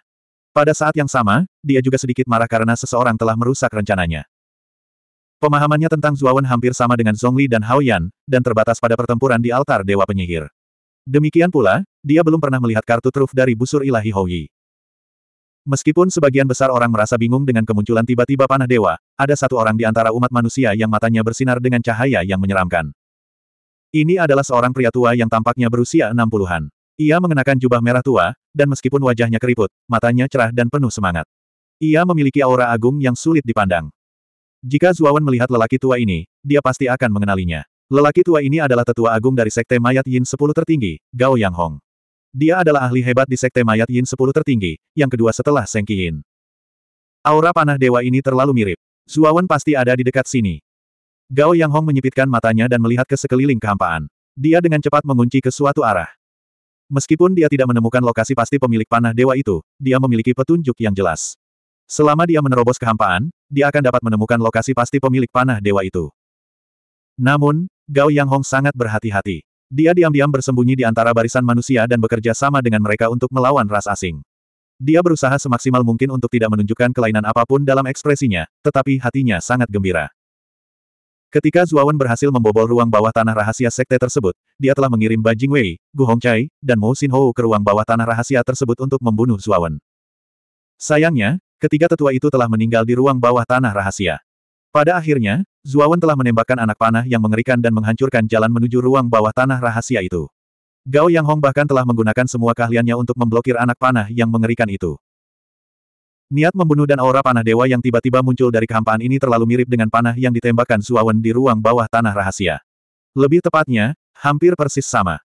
Pada saat yang sama, dia juga sedikit marah karena seseorang telah merusak rencananya. Pemahamannya tentang Zuawan hampir sama dengan Zhongli dan Haoyan, dan terbatas pada pertempuran di altar Dewa Penyihir. Demikian pula, dia belum pernah melihat kartu truf dari busur ilahi Houyi. Meskipun sebagian besar orang merasa bingung dengan kemunculan tiba-tiba panah dewa, ada satu orang di antara umat manusia yang matanya bersinar dengan cahaya yang menyeramkan. Ini adalah seorang pria tua yang tampaknya berusia 60-an. Ia mengenakan jubah merah tua, dan meskipun wajahnya keriput, matanya cerah dan penuh semangat. Ia memiliki aura agung yang sulit dipandang. Jika Zuawan melihat lelaki tua ini, dia pasti akan mengenalinya. Lelaki tua ini adalah tetua agung dari Sekte Mayat Yin 10 tertinggi, Gao Yang Hong. Dia adalah ahli hebat di Sekte Mayat Yin 10 tertinggi, yang kedua setelah Seng Yin. Aura panah dewa ini terlalu mirip. Zuawan pasti ada di dekat sini. Gao Yang Hong menyipitkan matanya dan melihat ke sekeliling kehampaan. Dia dengan cepat mengunci ke suatu arah. Meskipun dia tidak menemukan lokasi pasti pemilik panah dewa itu, dia memiliki petunjuk yang jelas. Selama dia menerobos kehampaan, dia akan dapat menemukan lokasi pasti pemilik panah dewa itu. Namun, Gao Yang Hong sangat berhati-hati. Dia diam-diam bersembunyi di antara barisan manusia dan bekerja sama dengan mereka untuk melawan ras asing. Dia berusaha semaksimal mungkin untuk tidak menunjukkan kelainan apapun dalam ekspresinya, tetapi hatinya sangat gembira. Ketika Zuawan berhasil membobol ruang bawah tanah rahasia sekte tersebut, dia telah mengirim Bajing Wei, Gu Hongcai, dan Mo Xinhou ke ruang bawah tanah rahasia tersebut untuk membunuh Zuawan. Sayangnya, Ketiga tetua itu telah meninggal di ruang bawah tanah rahasia. Pada akhirnya, Zuawan telah menembakkan anak panah yang mengerikan dan menghancurkan jalan menuju ruang bawah tanah rahasia itu. Gao Yang Hong bahkan telah menggunakan semua keahliannya untuk memblokir anak panah yang mengerikan itu. Niat membunuh dan aura panah dewa yang tiba-tiba muncul dari kehampaan ini terlalu mirip dengan panah yang ditembakkan Zuawan di ruang bawah tanah rahasia. Lebih tepatnya, hampir persis sama.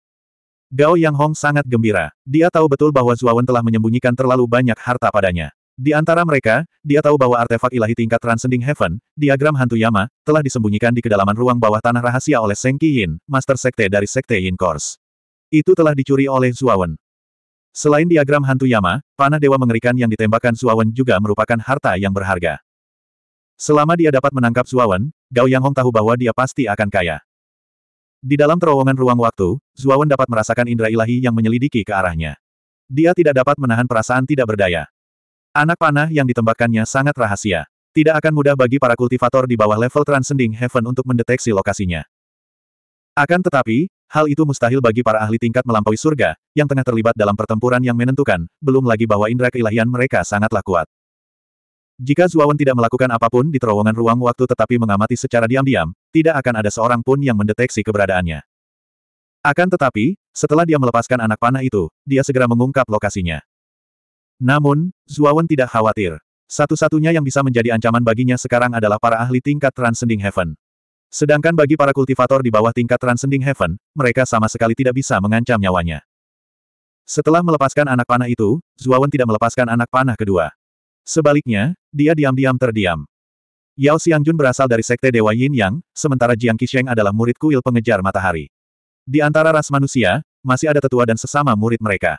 Gao Yang Hong sangat gembira. Dia tahu betul bahwa Zuawan telah menyembunyikan terlalu banyak harta padanya. Di antara mereka, dia tahu bahwa artefak ilahi tingkat Transcending Heaven, diagram hantu Yama, telah disembunyikan di kedalaman ruang bawah tanah rahasia oleh Seng Yin, Master Sekte dari Sekte Yin Course. Itu telah dicuri oleh Zuawan. Selain diagram hantu Yama, panah dewa mengerikan yang ditembakkan Zuawan juga merupakan harta yang berharga. Selama dia dapat menangkap Zuawan, Gao Hong tahu bahwa dia pasti akan kaya. Di dalam terowongan ruang waktu, Zuawan dapat merasakan indera ilahi yang menyelidiki ke arahnya. Dia tidak dapat menahan perasaan tidak berdaya. Anak panah yang ditembakkannya sangat rahasia. Tidak akan mudah bagi para kultivator di bawah level Transcending Heaven untuk mendeteksi lokasinya. Akan tetapi, hal itu mustahil bagi para ahli tingkat melampaui surga, yang tengah terlibat dalam pertempuran yang menentukan, belum lagi bahwa indera keilahian mereka sangatlah kuat. Jika Zuawan tidak melakukan apapun di terowongan ruang waktu tetapi mengamati secara diam-diam, tidak akan ada seorang pun yang mendeteksi keberadaannya. Akan tetapi, setelah dia melepaskan anak panah itu, dia segera mengungkap lokasinya. Namun, Zuawan tidak khawatir. Satu-satunya yang bisa menjadi ancaman baginya sekarang adalah para ahli tingkat Transcending Heaven. Sedangkan bagi para kultivator di bawah tingkat Transcending Heaven, mereka sama sekali tidak bisa mengancam nyawanya. Setelah melepaskan anak panah itu, Zuawan tidak melepaskan anak panah kedua. Sebaliknya, dia diam-diam terdiam. Yao Xiangjun berasal dari sekte Dewa Yin Yang, sementara Jiang Qisheng adalah murid kuil pengejar matahari. Di antara ras manusia, masih ada tetua dan sesama murid mereka.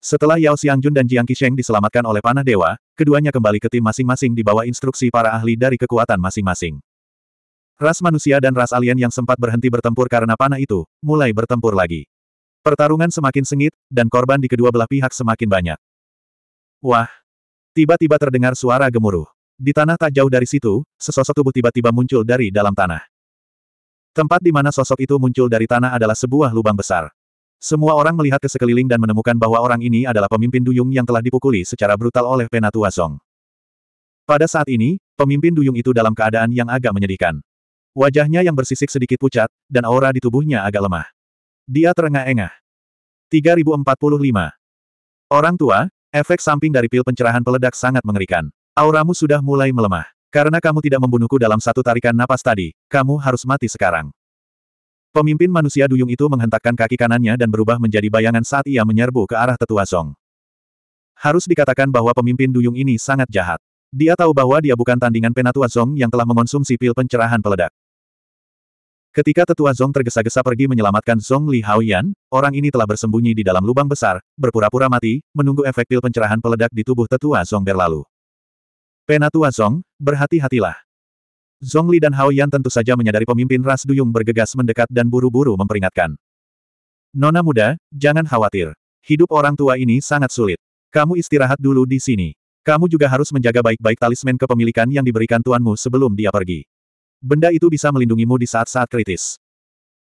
Setelah Yao Xiangjun dan Jiang Qisheng diselamatkan oleh panah dewa, keduanya kembali ke tim masing-masing di bawah instruksi para ahli dari kekuatan masing-masing. Ras manusia dan ras alien yang sempat berhenti bertempur karena panah itu, mulai bertempur lagi. Pertarungan semakin sengit, dan korban di kedua belah pihak semakin banyak. Wah! Tiba-tiba terdengar suara gemuruh. Di tanah tak jauh dari situ, sesosok tubuh tiba-tiba muncul dari dalam tanah. Tempat di mana sosok itu muncul dari tanah adalah sebuah lubang besar. Semua orang melihat ke sekeliling dan menemukan bahwa orang ini adalah pemimpin Duyung yang telah dipukuli secara brutal oleh Penatua Song. Pada saat ini, pemimpin Duyung itu dalam keadaan yang agak menyedihkan. Wajahnya yang bersisik sedikit pucat, dan aura di tubuhnya agak lemah. Dia terengah-engah. 3045. Orang tua, efek samping dari pil pencerahan peledak sangat mengerikan. Auramu sudah mulai melemah. Karena kamu tidak membunuhku dalam satu tarikan napas tadi, kamu harus mati sekarang. Pemimpin manusia duyung itu menghentakkan kaki kanannya dan berubah menjadi bayangan saat ia menyerbu ke arah tetua Song. Harus dikatakan bahwa pemimpin duyung ini sangat jahat. Dia tahu bahwa dia bukan tandingan penatua Zong yang telah mengonsumsi pil pencerahan peledak. Ketika tetua Zong tergesa-gesa pergi menyelamatkan Zong Li Haoyan, orang ini telah bersembunyi di dalam lubang besar, berpura-pura mati, menunggu efek pil pencerahan peledak di tubuh tetua Zong berlalu. Penatua Zong, berhati-hatilah. Zhongli dan Hao Yan tentu saja menyadari pemimpin ras Duyung bergegas mendekat dan buru-buru memperingatkan. Nona muda, jangan khawatir. Hidup orang tua ini sangat sulit. Kamu istirahat dulu di sini. Kamu juga harus menjaga baik-baik talisman kepemilikan yang diberikan tuanmu sebelum dia pergi. Benda itu bisa melindungimu di saat-saat kritis.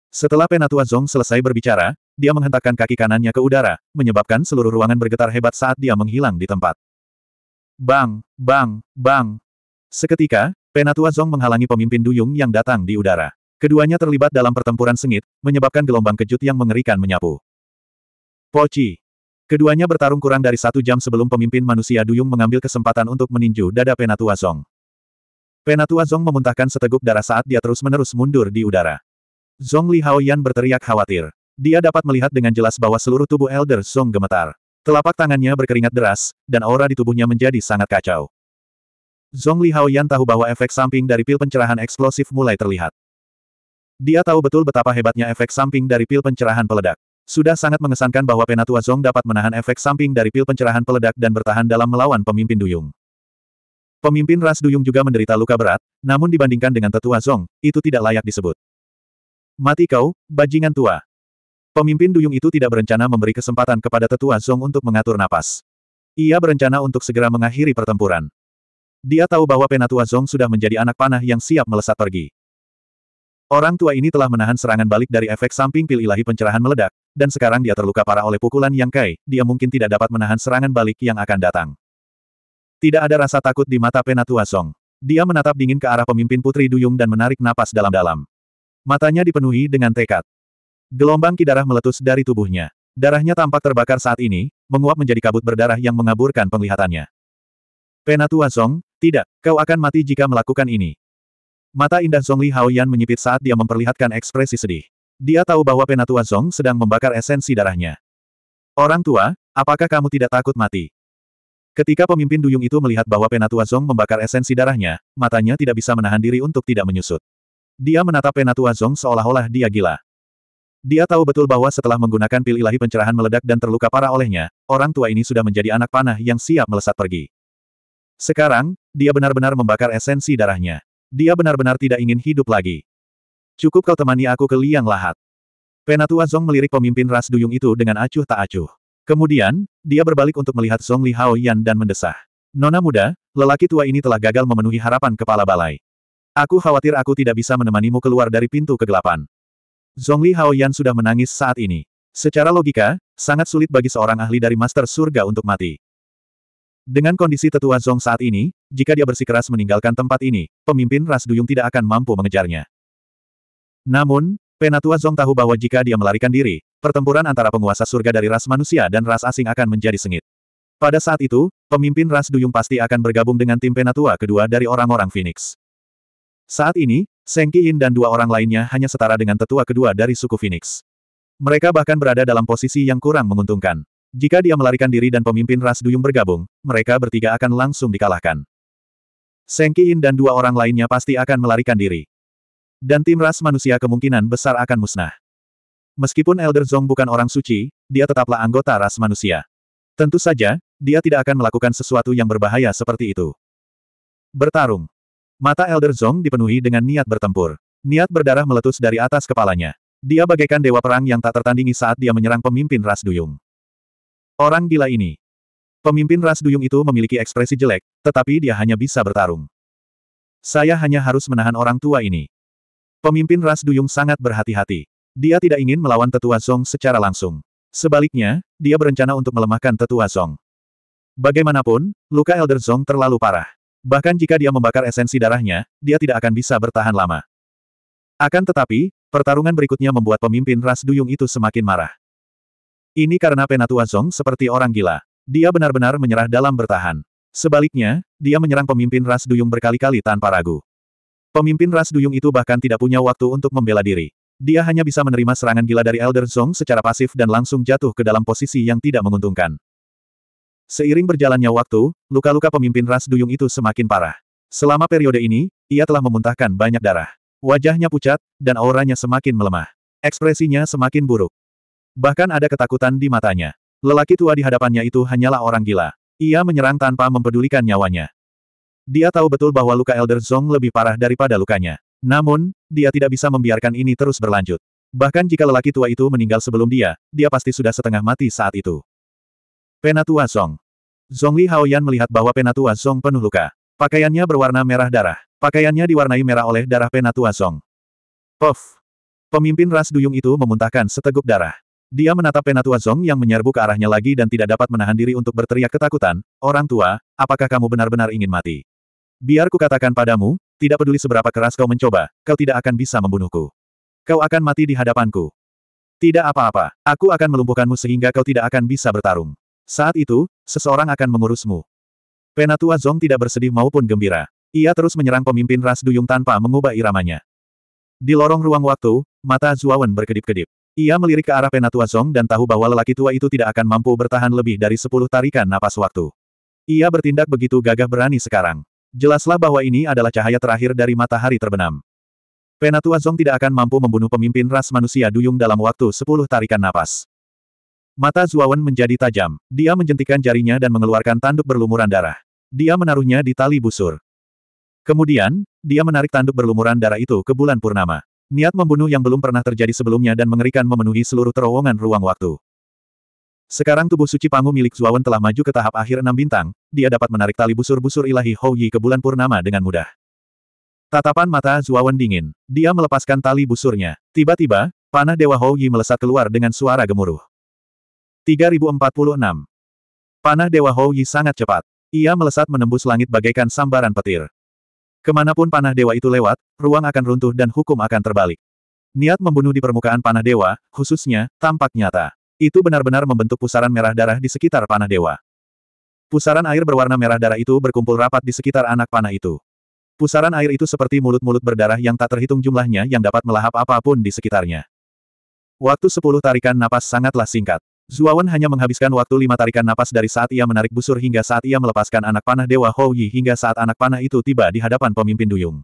Setelah Penatua Zong selesai berbicara, dia menghentakkan kaki kanannya ke udara, menyebabkan seluruh ruangan bergetar hebat saat dia menghilang di tempat. Bang, bang, bang. Seketika, Penatua Zong menghalangi pemimpin Duyung yang datang di udara. Keduanya terlibat dalam pertempuran sengit, menyebabkan gelombang kejut yang mengerikan menyapu. Poci. Keduanya bertarung kurang dari satu jam sebelum pemimpin manusia Duyung mengambil kesempatan untuk meninju dada Penatua Zong. Penatua Zong memuntahkan seteguk darah saat dia terus-menerus mundur di udara. Zong Li Haoyan berteriak khawatir. Dia dapat melihat dengan jelas bahwa seluruh tubuh Elder Zong gemetar. Telapak tangannya berkeringat deras, dan aura di tubuhnya menjadi sangat kacau. Zhong Li Haoyan tahu bahwa efek samping dari pil pencerahan eksplosif mulai terlihat. Dia tahu betul betapa hebatnya efek samping dari pil pencerahan peledak. Sudah sangat mengesankan bahwa Penatua Zong dapat menahan efek samping dari pil pencerahan peledak dan bertahan dalam melawan pemimpin Duyung. Pemimpin ras Duyung juga menderita luka berat, namun dibandingkan dengan tetua Zong, itu tidak layak disebut. Mati kau, bajingan tua. Pemimpin Duyung itu tidak berencana memberi kesempatan kepada tetua Zong untuk mengatur napas. Ia berencana untuk segera mengakhiri pertempuran. Dia tahu bahwa Penatua Zong sudah menjadi anak panah yang siap melesat pergi. Orang tua ini telah menahan serangan balik dari efek samping pil ilahi pencerahan meledak, dan sekarang dia terluka parah oleh pukulan yang kai, dia mungkin tidak dapat menahan serangan balik yang akan datang. Tidak ada rasa takut di mata Penatua Zong. Dia menatap dingin ke arah pemimpin Putri Duyung dan menarik napas dalam-dalam. Matanya dipenuhi dengan tekad. Gelombang kidarah meletus dari tubuhnya. Darahnya tampak terbakar saat ini, menguap menjadi kabut berdarah yang mengaburkan penglihatannya. Penatua Zong, tidak, kau akan mati jika melakukan ini. Mata indah Zhongli Haoyan menyipit saat dia memperlihatkan ekspresi sedih. Dia tahu bahwa penatua Zhong sedang membakar esensi darahnya. Orang tua, apakah kamu tidak takut mati? Ketika pemimpin duyung itu melihat bahwa penatua Zhong membakar esensi darahnya, matanya tidak bisa menahan diri untuk tidak menyusut. Dia menatap penatua Zhong seolah-olah dia gila. Dia tahu betul bahwa setelah menggunakan pil ilahi pencerahan meledak dan terluka parah olehnya, orang tua ini sudah menjadi anak panah yang siap melesat pergi. Sekarang, dia benar-benar membakar esensi darahnya. Dia benar-benar tidak ingin hidup lagi. Cukup kau temani aku ke liang lahat. Penatua Zong melirik pemimpin ras duyung itu dengan acuh tak acuh. Kemudian, dia berbalik untuk melihat Zong Li Hao Yan dan mendesah. Nona muda, lelaki tua ini telah gagal memenuhi harapan kepala balai. Aku khawatir aku tidak bisa menemanimu keluar dari pintu kegelapan. Zong Haoyan sudah menangis saat ini. Secara logika, sangat sulit bagi seorang ahli dari Master Surga untuk mati. Dengan kondisi tetua Zong saat ini, jika dia bersikeras meninggalkan tempat ini, pemimpin ras Duyung tidak akan mampu mengejarnya. Namun, Penatua Zong tahu bahwa jika dia melarikan diri, pertempuran antara penguasa surga dari ras manusia dan ras asing akan menjadi sengit. Pada saat itu, pemimpin ras Duyung pasti akan bergabung dengan tim Penatua kedua dari orang-orang Phoenix. Saat ini, Seng Qiyin dan dua orang lainnya hanya setara dengan tetua kedua dari suku Phoenix. Mereka bahkan berada dalam posisi yang kurang menguntungkan. Jika dia melarikan diri dan pemimpin ras duyung bergabung, mereka bertiga akan langsung dikalahkan. Seng dan dua orang lainnya pasti akan melarikan diri. Dan tim ras manusia kemungkinan besar akan musnah. Meskipun Elder Zong bukan orang suci, dia tetaplah anggota ras manusia. Tentu saja, dia tidak akan melakukan sesuatu yang berbahaya seperti itu. Bertarung. Mata Elder Zong dipenuhi dengan niat bertempur. Niat berdarah meletus dari atas kepalanya. Dia bagaikan dewa perang yang tak tertandingi saat dia menyerang pemimpin ras duyung. Orang gila ini. Pemimpin ras duyung itu memiliki ekspresi jelek, tetapi dia hanya bisa bertarung. Saya hanya harus menahan orang tua ini. Pemimpin ras duyung sangat berhati-hati. Dia tidak ingin melawan tetua Song secara langsung. Sebaliknya, dia berencana untuk melemahkan tetua Song. Bagaimanapun, luka Elder Song terlalu parah. Bahkan jika dia membakar esensi darahnya, dia tidak akan bisa bertahan lama. Akan tetapi, pertarungan berikutnya membuat pemimpin ras duyung itu semakin marah. Ini karena Penatua Zong seperti orang gila. Dia benar-benar menyerah dalam bertahan. Sebaliknya, dia menyerang pemimpin ras duyung berkali-kali tanpa ragu. Pemimpin ras duyung itu bahkan tidak punya waktu untuk membela diri. Dia hanya bisa menerima serangan gila dari Elder Zong secara pasif dan langsung jatuh ke dalam posisi yang tidak menguntungkan. Seiring berjalannya waktu, luka-luka pemimpin ras duyung itu semakin parah. Selama periode ini, ia telah memuntahkan banyak darah. Wajahnya pucat, dan auranya semakin melemah. Ekspresinya semakin buruk. Bahkan ada ketakutan di matanya. Lelaki tua di hadapannya itu hanyalah orang gila. Ia menyerang tanpa mempedulikan nyawanya. Dia tahu betul bahwa luka Elder Zong lebih parah daripada lukanya. Namun, dia tidak bisa membiarkan ini terus berlanjut. Bahkan jika lelaki tua itu meninggal sebelum dia, dia pasti sudah setengah mati saat itu. Penatua Zong Zhongli Haoyan melihat bahwa penatua Zong penuh luka. Pakaiannya berwarna merah darah. Pakaiannya diwarnai merah oleh darah penatua Zong. Puff! Pemimpin ras duyung itu memuntahkan seteguk darah. Dia menatap Penatua Zong yang menyerbu ke arahnya lagi dan tidak dapat menahan diri untuk berteriak ketakutan, Orang tua, apakah kamu benar-benar ingin mati? Biar katakan padamu, tidak peduli seberapa keras kau mencoba, kau tidak akan bisa membunuhku. Kau akan mati di hadapanku. Tidak apa-apa, aku akan melumpuhkanmu sehingga kau tidak akan bisa bertarung. Saat itu, seseorang akan mengurusmu. Penatua Zong tidak bersedih maupun gembira. Ia terus menyerang pemimpin ras duyung tanpa mengubah iramanya. Di lorong ruang waktu, mata Zuawan berkedip-kedip. Ia melirik ke arah Penatua Zong dan tahu bahwa lelaki tua itu tidak akan mampu bertahan lebih dari sepuluh tarikan napas waktu. Ia bertindak begitu gagah berani sekarang. Jelaslah bahwa ini adalah cahaya terakhir dari matahari terbenam. Penatua Zong tidak akan mampu membunuh pemimpin ras manusia duyung dalam waktu sepuluh tarikan napas. Mata Zuawan menjadi tajam. Dia menjentikan jarinya dan mengeluarkan tanduk berlumuran darah. Dia menaruhnya di tali busur. Kemudian, dia menarik tanduk berlumuran darah itu ke bulan purnama. Niat membunuh yang belum pernah terjadi sebelumnya dan mengerikan memenuhi seluruh terowongan ruang waktu. Sekarang tubuh suci Pangu milik Zuawan telah maju ke tahap akhir enam bintang, dia dapat menarik tali busur-busur ilahi Hou Yi ke bulan purnama dengan mudah. Tatapan mata Zuawan dingin. Dia melepaskan tali busurnya. Tiba-tiba, panah Dewa Hou Yi melesat keluar dengan suara gemuruh. 3046. Panah Dewa Hou Yi sangat cepat. Ia melesat menembus langit bagaikan sambaran petir. Kemanapun panah dewa itu lewat, ruang akan runtuh dan hukum akan terbalik. Niat membunuh di permukaan panah dewa, khususnya, tampak nyata. Itu benar-benar membentuk pusaran merah darah di sekitar panah dewa. Pusaran air berwarna merah darah itu berkumpul rapat di sekitar anak panah itu. Pusaran air itu seperti mulut-mulut berdarah yang tak terhitung jumlahnya yang dapat melahap apapun di sekitarnya. Waktu sepuluh tarikan napas sangatlah singkat. Zuawan hanya menghabiskan waktu lima tarikan napas dari saat ia menarik busur hingga saat ia melepaskan anak panah Dewa Hou hingga saat anak panah itu tiba di hadapan pemimpin Duyung.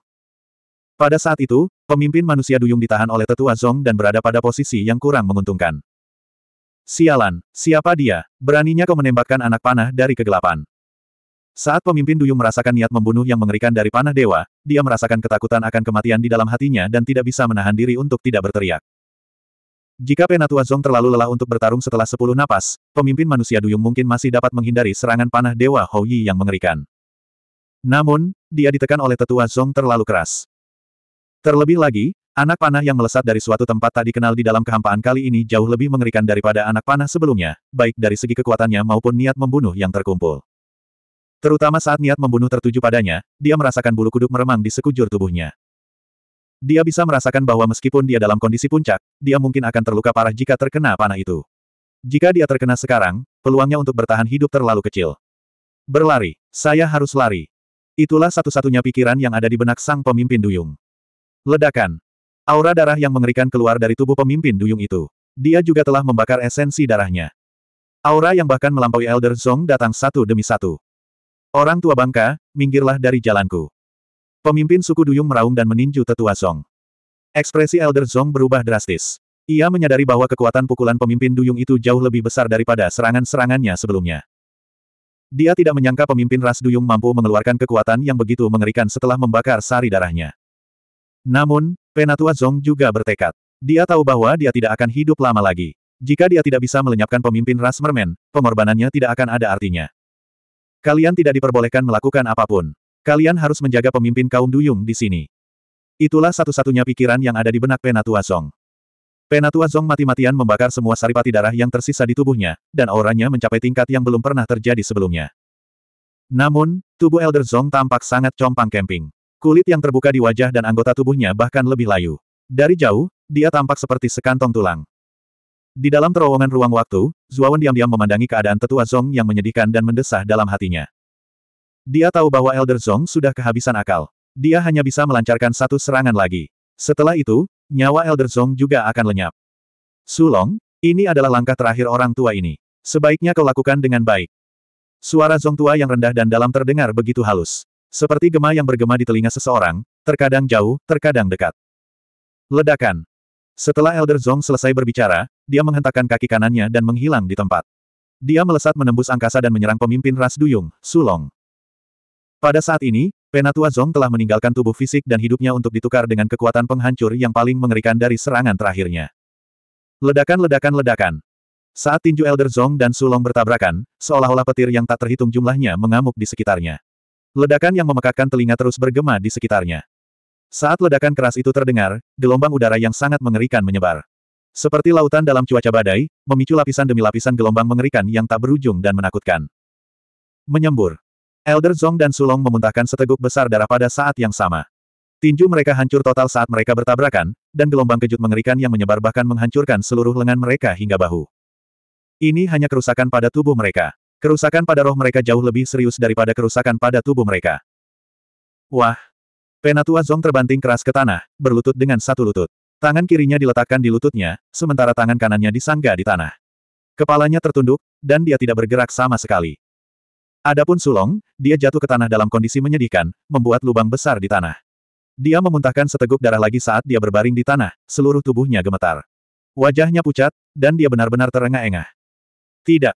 Pada saat itu, pemimpin manusia Duyung ditahan oleh tetua Zong dan berada pada posisi yang kurang menguntungkan. Sialan, siapa dia? Beraninya kau menembakkan anak panah dari kegelapan. Saat pemimpin Duyung merasakan niat membunuh yang mengerikan dari panah dewa, dia merasakan ketakutan akan kematian di dalam hatinya dan tidak bisa menahan diri untuk tidak berteriak. Jika Penatua Zong terlalu lelah untuk bertarung setelah sepuluh napas, pemimpin manusia duyung mungkin masih dapat menghindari serangan panah Dewa Hou Yi yang mengerikan. Namun, dia ditekan oleh tetua Zong terlalu keras. Terlebih lagi, anak panah yang melesat dari suatu tempat tak dikenal di dalam kehampaan kali ini jauh lebih mengerikan daripada anak panah sebelumnya, baik dari segi kekuatannya maupun niat membunuh yang terkumpul. Terutama saat niat membunuh tertuju padanya, dia merasakan bulu kuduk meremang di sekujur tubuhnya. Dia bisa merasakan bahwa meskipun dia dalam kondisi puncak, dia mungkin akan terluka parah jika terkena panah itu. Jika dia terkena sekarang, peluangnya untuk bertahan hidup terlalu kecil. Berlari, saya harus lari. Itulah satu-satunya pikiran yang ada di benak sang pemimpin duyung. Ledakan. Aura darah yang mengerikan keluar dari tubuh pemimpin duyung itu. Dia juga telah membakar esensi darahnya. Aura yang bahkan melampaui Elder Zong datang satu demi satu. Orang tua bangka, minggirlah dari jalanku. Pemimpin suku Duyung meraung dan meninju tetua Zong. Ekspresi Elder Zong berubah drastis. Ia menyadari bahwa kekuatan pukulan pemimpin Duyung itu jauh lebih besar daripada serangan-serangannya sebelumnya. Dia tidak menyangka pemimpin ras Duyung mampu mengeluarkan kekuatan yang begitu mengerikan setelah membakar sari darahnya. Namun, Penatua Zong juga bertekad. Dia tahu bahwa dia tidak akan hidup lama lagi. Jika dia tidak bisa melenyapkan pemimpin ras mermen, pengorbanannya tidak akan ada artinya. Kalian tidak diperbolehkan melakukan apapun. Kalian harus menjaga pemimpin kaum Duyung di sini. Itulah satu-satunya pikiran yang ada di benak Penatua Zong. Penatua Zong mati-matian membakar semua saripati darah yang tersisa di tubuhnya, dan auranya mencapai tingkat yang belum pernah terjadi sebelumnya. Namun, tubuh Elder Zong tampak sangat compang camping. Kulit yang terbuka di wajah dan anggota tubuhnya bahkan lebih layu. Dari jauh, dia tampak seperti sekantong tulang. Di dalam terowongan ruang waktu, Zuawan diam-diam memandangi keadaan tetua Zong yang menyedihkan dan mendesah dalam hatinya. Dia tahu bahwa Elder Zong sudah kehabisan akal. Dia hanya bisa melancarkan satu serangan lagi. Setelah itu, nyawa Elder Zong juga akan lenyap. Sulong, ini adalah langkah terakhir orang tua ini. Sebaiknya kau lakukan dengan baik. Suara Zong tua yang rendah dan dalam terdengar begitu halus. Seperti gema yang bergema di telinga seseorang, terkadang jauh, terkadang dekat. Ledakan. Setelah Elder Zong selesai berbicara, dia menghentakkan kaki kanannya dan menghilang di tempat. Dia melesat menembus angkasa dan menyerang pemimpin ras Duyung, Sulong. Pada saat ini, Penatua Zong telah meninggalkan tubuh fisik dan hidupnya untuk ditukar dengan kekuatan penghancur yang paling mengerikan dari serangan terakhirnya. Ledakan-ledakan-ledakan. Saat tinju Elder Zong dan Sulong bertabrakan, seolah-olah petir yang tak terhitung jumlahnya mengamuk di sekitarnya. Ledakan yang memekakkan telinga terus bergema di sekitarnya. Saat ledakan keras itu terdengar, gelombang udara yang sangat mengerikan menyebar. Seperti lautan dalam cuaca badai, memicu lapisan demi lapisan gelombang mengerikan yang tak berujung dan menakutkan. Menyembur. Elder Zong dan Sulong memuntahkan seteguk besar darah pada saat yang sama. Tinju mereka hancur total saat mereka bertabrakan, dan gelombang kejut mengerikan yang menyebar bahkan menghancurkan seluruh lengan mereka hingga bahu. Ini hanya kerusakan pada tubuh mereka. Kerusakan pada roh mereka jauh lebih serius daripada kerusakan pada tubuh mereka. Wah! Penatua Zong terbanting keras ke tanah, berlutut dengan satu lutut. Tangan kirinya diletakkan di lututnya, sementara tangan kanannya disangga di tanah. Kepalanya tertunduk, dan dia tidak bergerak sama sekali. Adapun Sulong, dia jatuh ke tanah dalam kondisi menyedihkan, membuat lubang besar di tanah. Dia memuntahkan seteguk darah lagi saat dia berbaring di tanah, seluruh tubuhnya gemetar. Wajahnya pucat, dan dia benar-benar terengah-engah. Tidak.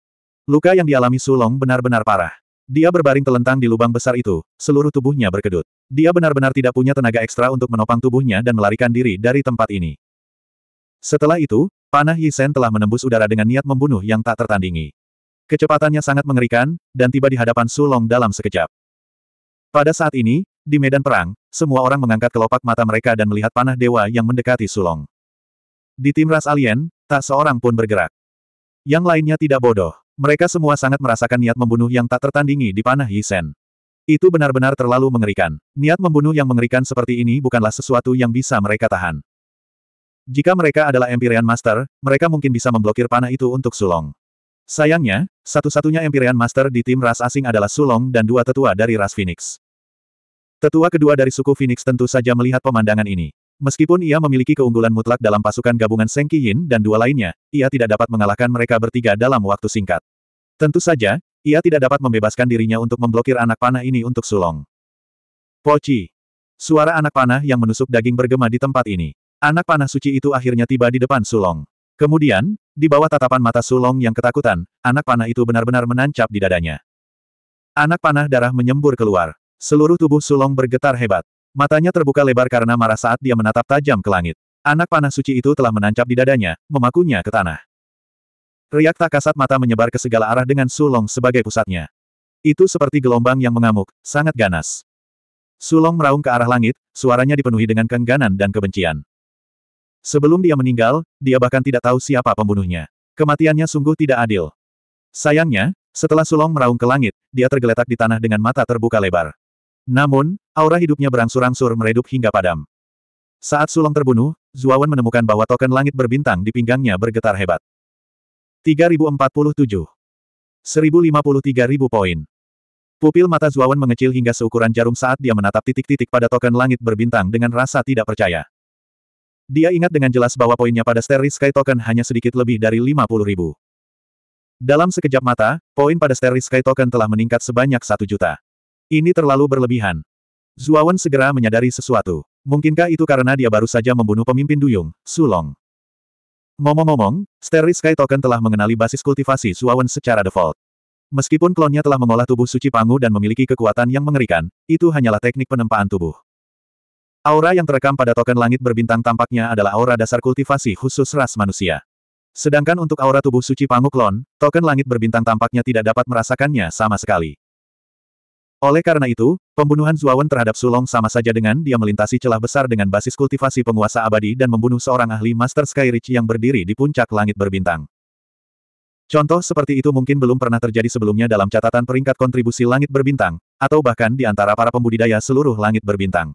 Luka yang dialami Sulong benar-benar parah. Dia berbaring telentang di lubang besar itu, seluruh tubuhnya berkedut. Dia benar-benar tidak punya tenaga ekstra untuk menopang tubuhnya dan melarikan diri dari tempat ini. Setelah itu, panah Yisen telah menembus udara dengan niat membunuh yang tak tertandingi. Kecepatannya sangat mengerikan, dan tiba di hadapan Sulong dalam sekejap. Pada saat ini, di medan perang, semua orang mengangkat kelopak mata mereka dan melihat panah dewa yang mendekati Sulong. Di tim ras alien, tak seorang pun bergerak. Yang lainnya tidak bodoh. Mereka semua sangat merasakan niat membunuh yang tak tertandingi di panah Yisen. Itu benar-benar terlalu mengerikan. Niat membunuh yang mengerikan seperti ini bukanlah sesuatu yang bisa mereka tahan. Jika mereka adalah Empyrean Master, mereka mungkin bisa memblokir panah itu untuk Sulong. Sayangnya, satu-satunya Empyrean Master di tim ras asing adalah Sulong dan dua tetua dari ras Phoenix. Tetua kedua dari suku Phoenix tentu saja melihat pemandangan ini. Meskipun ia memiliki keunggulan mutlak dalam pasukan gabungan Seng Yin dan dua lainnya, ia tidak dapat mengalahkan mereka bertiga dalam waktu singkat. Tentu saja, ia tidak dapat membebaskan dirinya untuk memblokir anak panah ini untuk Sulong. Poci. Suara anak panah yang menusuk daging bergema di tempat ini. Anak panah suci itu akhirnya tiba di depan Sulong. Kemudian, di bawah tatapan mata Sulong yang ketakutan, anak panah itu benar-benar menancap di dadanya. Anak panah darah menyembur keluar. Seluruh tubuh Sulong bergetar hebat. Matanya terbuka lebar karena marah saat dia menatap tajam ke langit. Anak panah suci itu telah menancap di dadanya, memakunya ke tanah. Riak tak kasat mata menyebar ke segala arah dengan Sulong sebagai pusatnya. Itu seperti gelombang yang mengamuk, sangat ganas. Sulong meraung ke arah langit, suaranya dipenuhi dengan kengganan dan kebencian. Sebelum dia meninggal, dia bahkan tidak tahu siapa pembunuhnya. Kematiannya sungguh tidak adil. Sayangnya, setelah Sulong meraung ke langit, dia tergeletak di tanah dengan mata terbuka lebar. Namun, aura hidupnya berangsur-angsur meredup hingga padam. Saat Sulong terbunuh, Zuawan menemukan bahwa token langit berbintang di pinggangnya bergetar hebat. 3047 1053.000 poin Pupil mata Zuawan mengecil hingga seukuran jarum saat dia menatap titik-titik pada token langit berbintang dengan rasa tidak percaya. Dia ingat dengan jelas bahwa poinnya pada Starry Sky Token hanya sedikit lebih dari 50 ribu. Dalam sekejap mata, poin pada Starry Sky Token telah meningkat sebanyak satu juta. Ini terlalu berlebihan. Zuawan segera menyadari sesuatu. Mungkinkah itu karena dia baru saja membunuh pemimpin Duyung, Sulong? Ngomong-ngomong, Starry Sky Token telah mengenali basis kultivasi Zuawan secara default. Meskipun klonnya telah mengolah tubuh suci Pangu dan memiliki kekuatan yang mengerikan, itu hanyalah teknik penempaan tubuh. Aura yang terekam pada token langit berbintang tampaknya adalah aura dasar kultivasi khusus ras manusia. Sedangkan untuk aura tubuh suci Panguklon, token langit berbintang tampaknya tidak dapat merasakannya sama sekali. Oleh karena itu, pembunuhan Zuawan terhadap Sulong sama saja dengan dia melintasi celah besar dengan basis kultivasi penguasa abadi dan membunuh seorang ahli Master Skyrich yang berdiri di puncak langit berbintang. Contoh seperti itu mungkin belum pernah terjadi sebelumnya dalam catatan peringkat kontribusi langit berbintang, atau bahkan di antara para pembudidaya seluruh langit berbintang.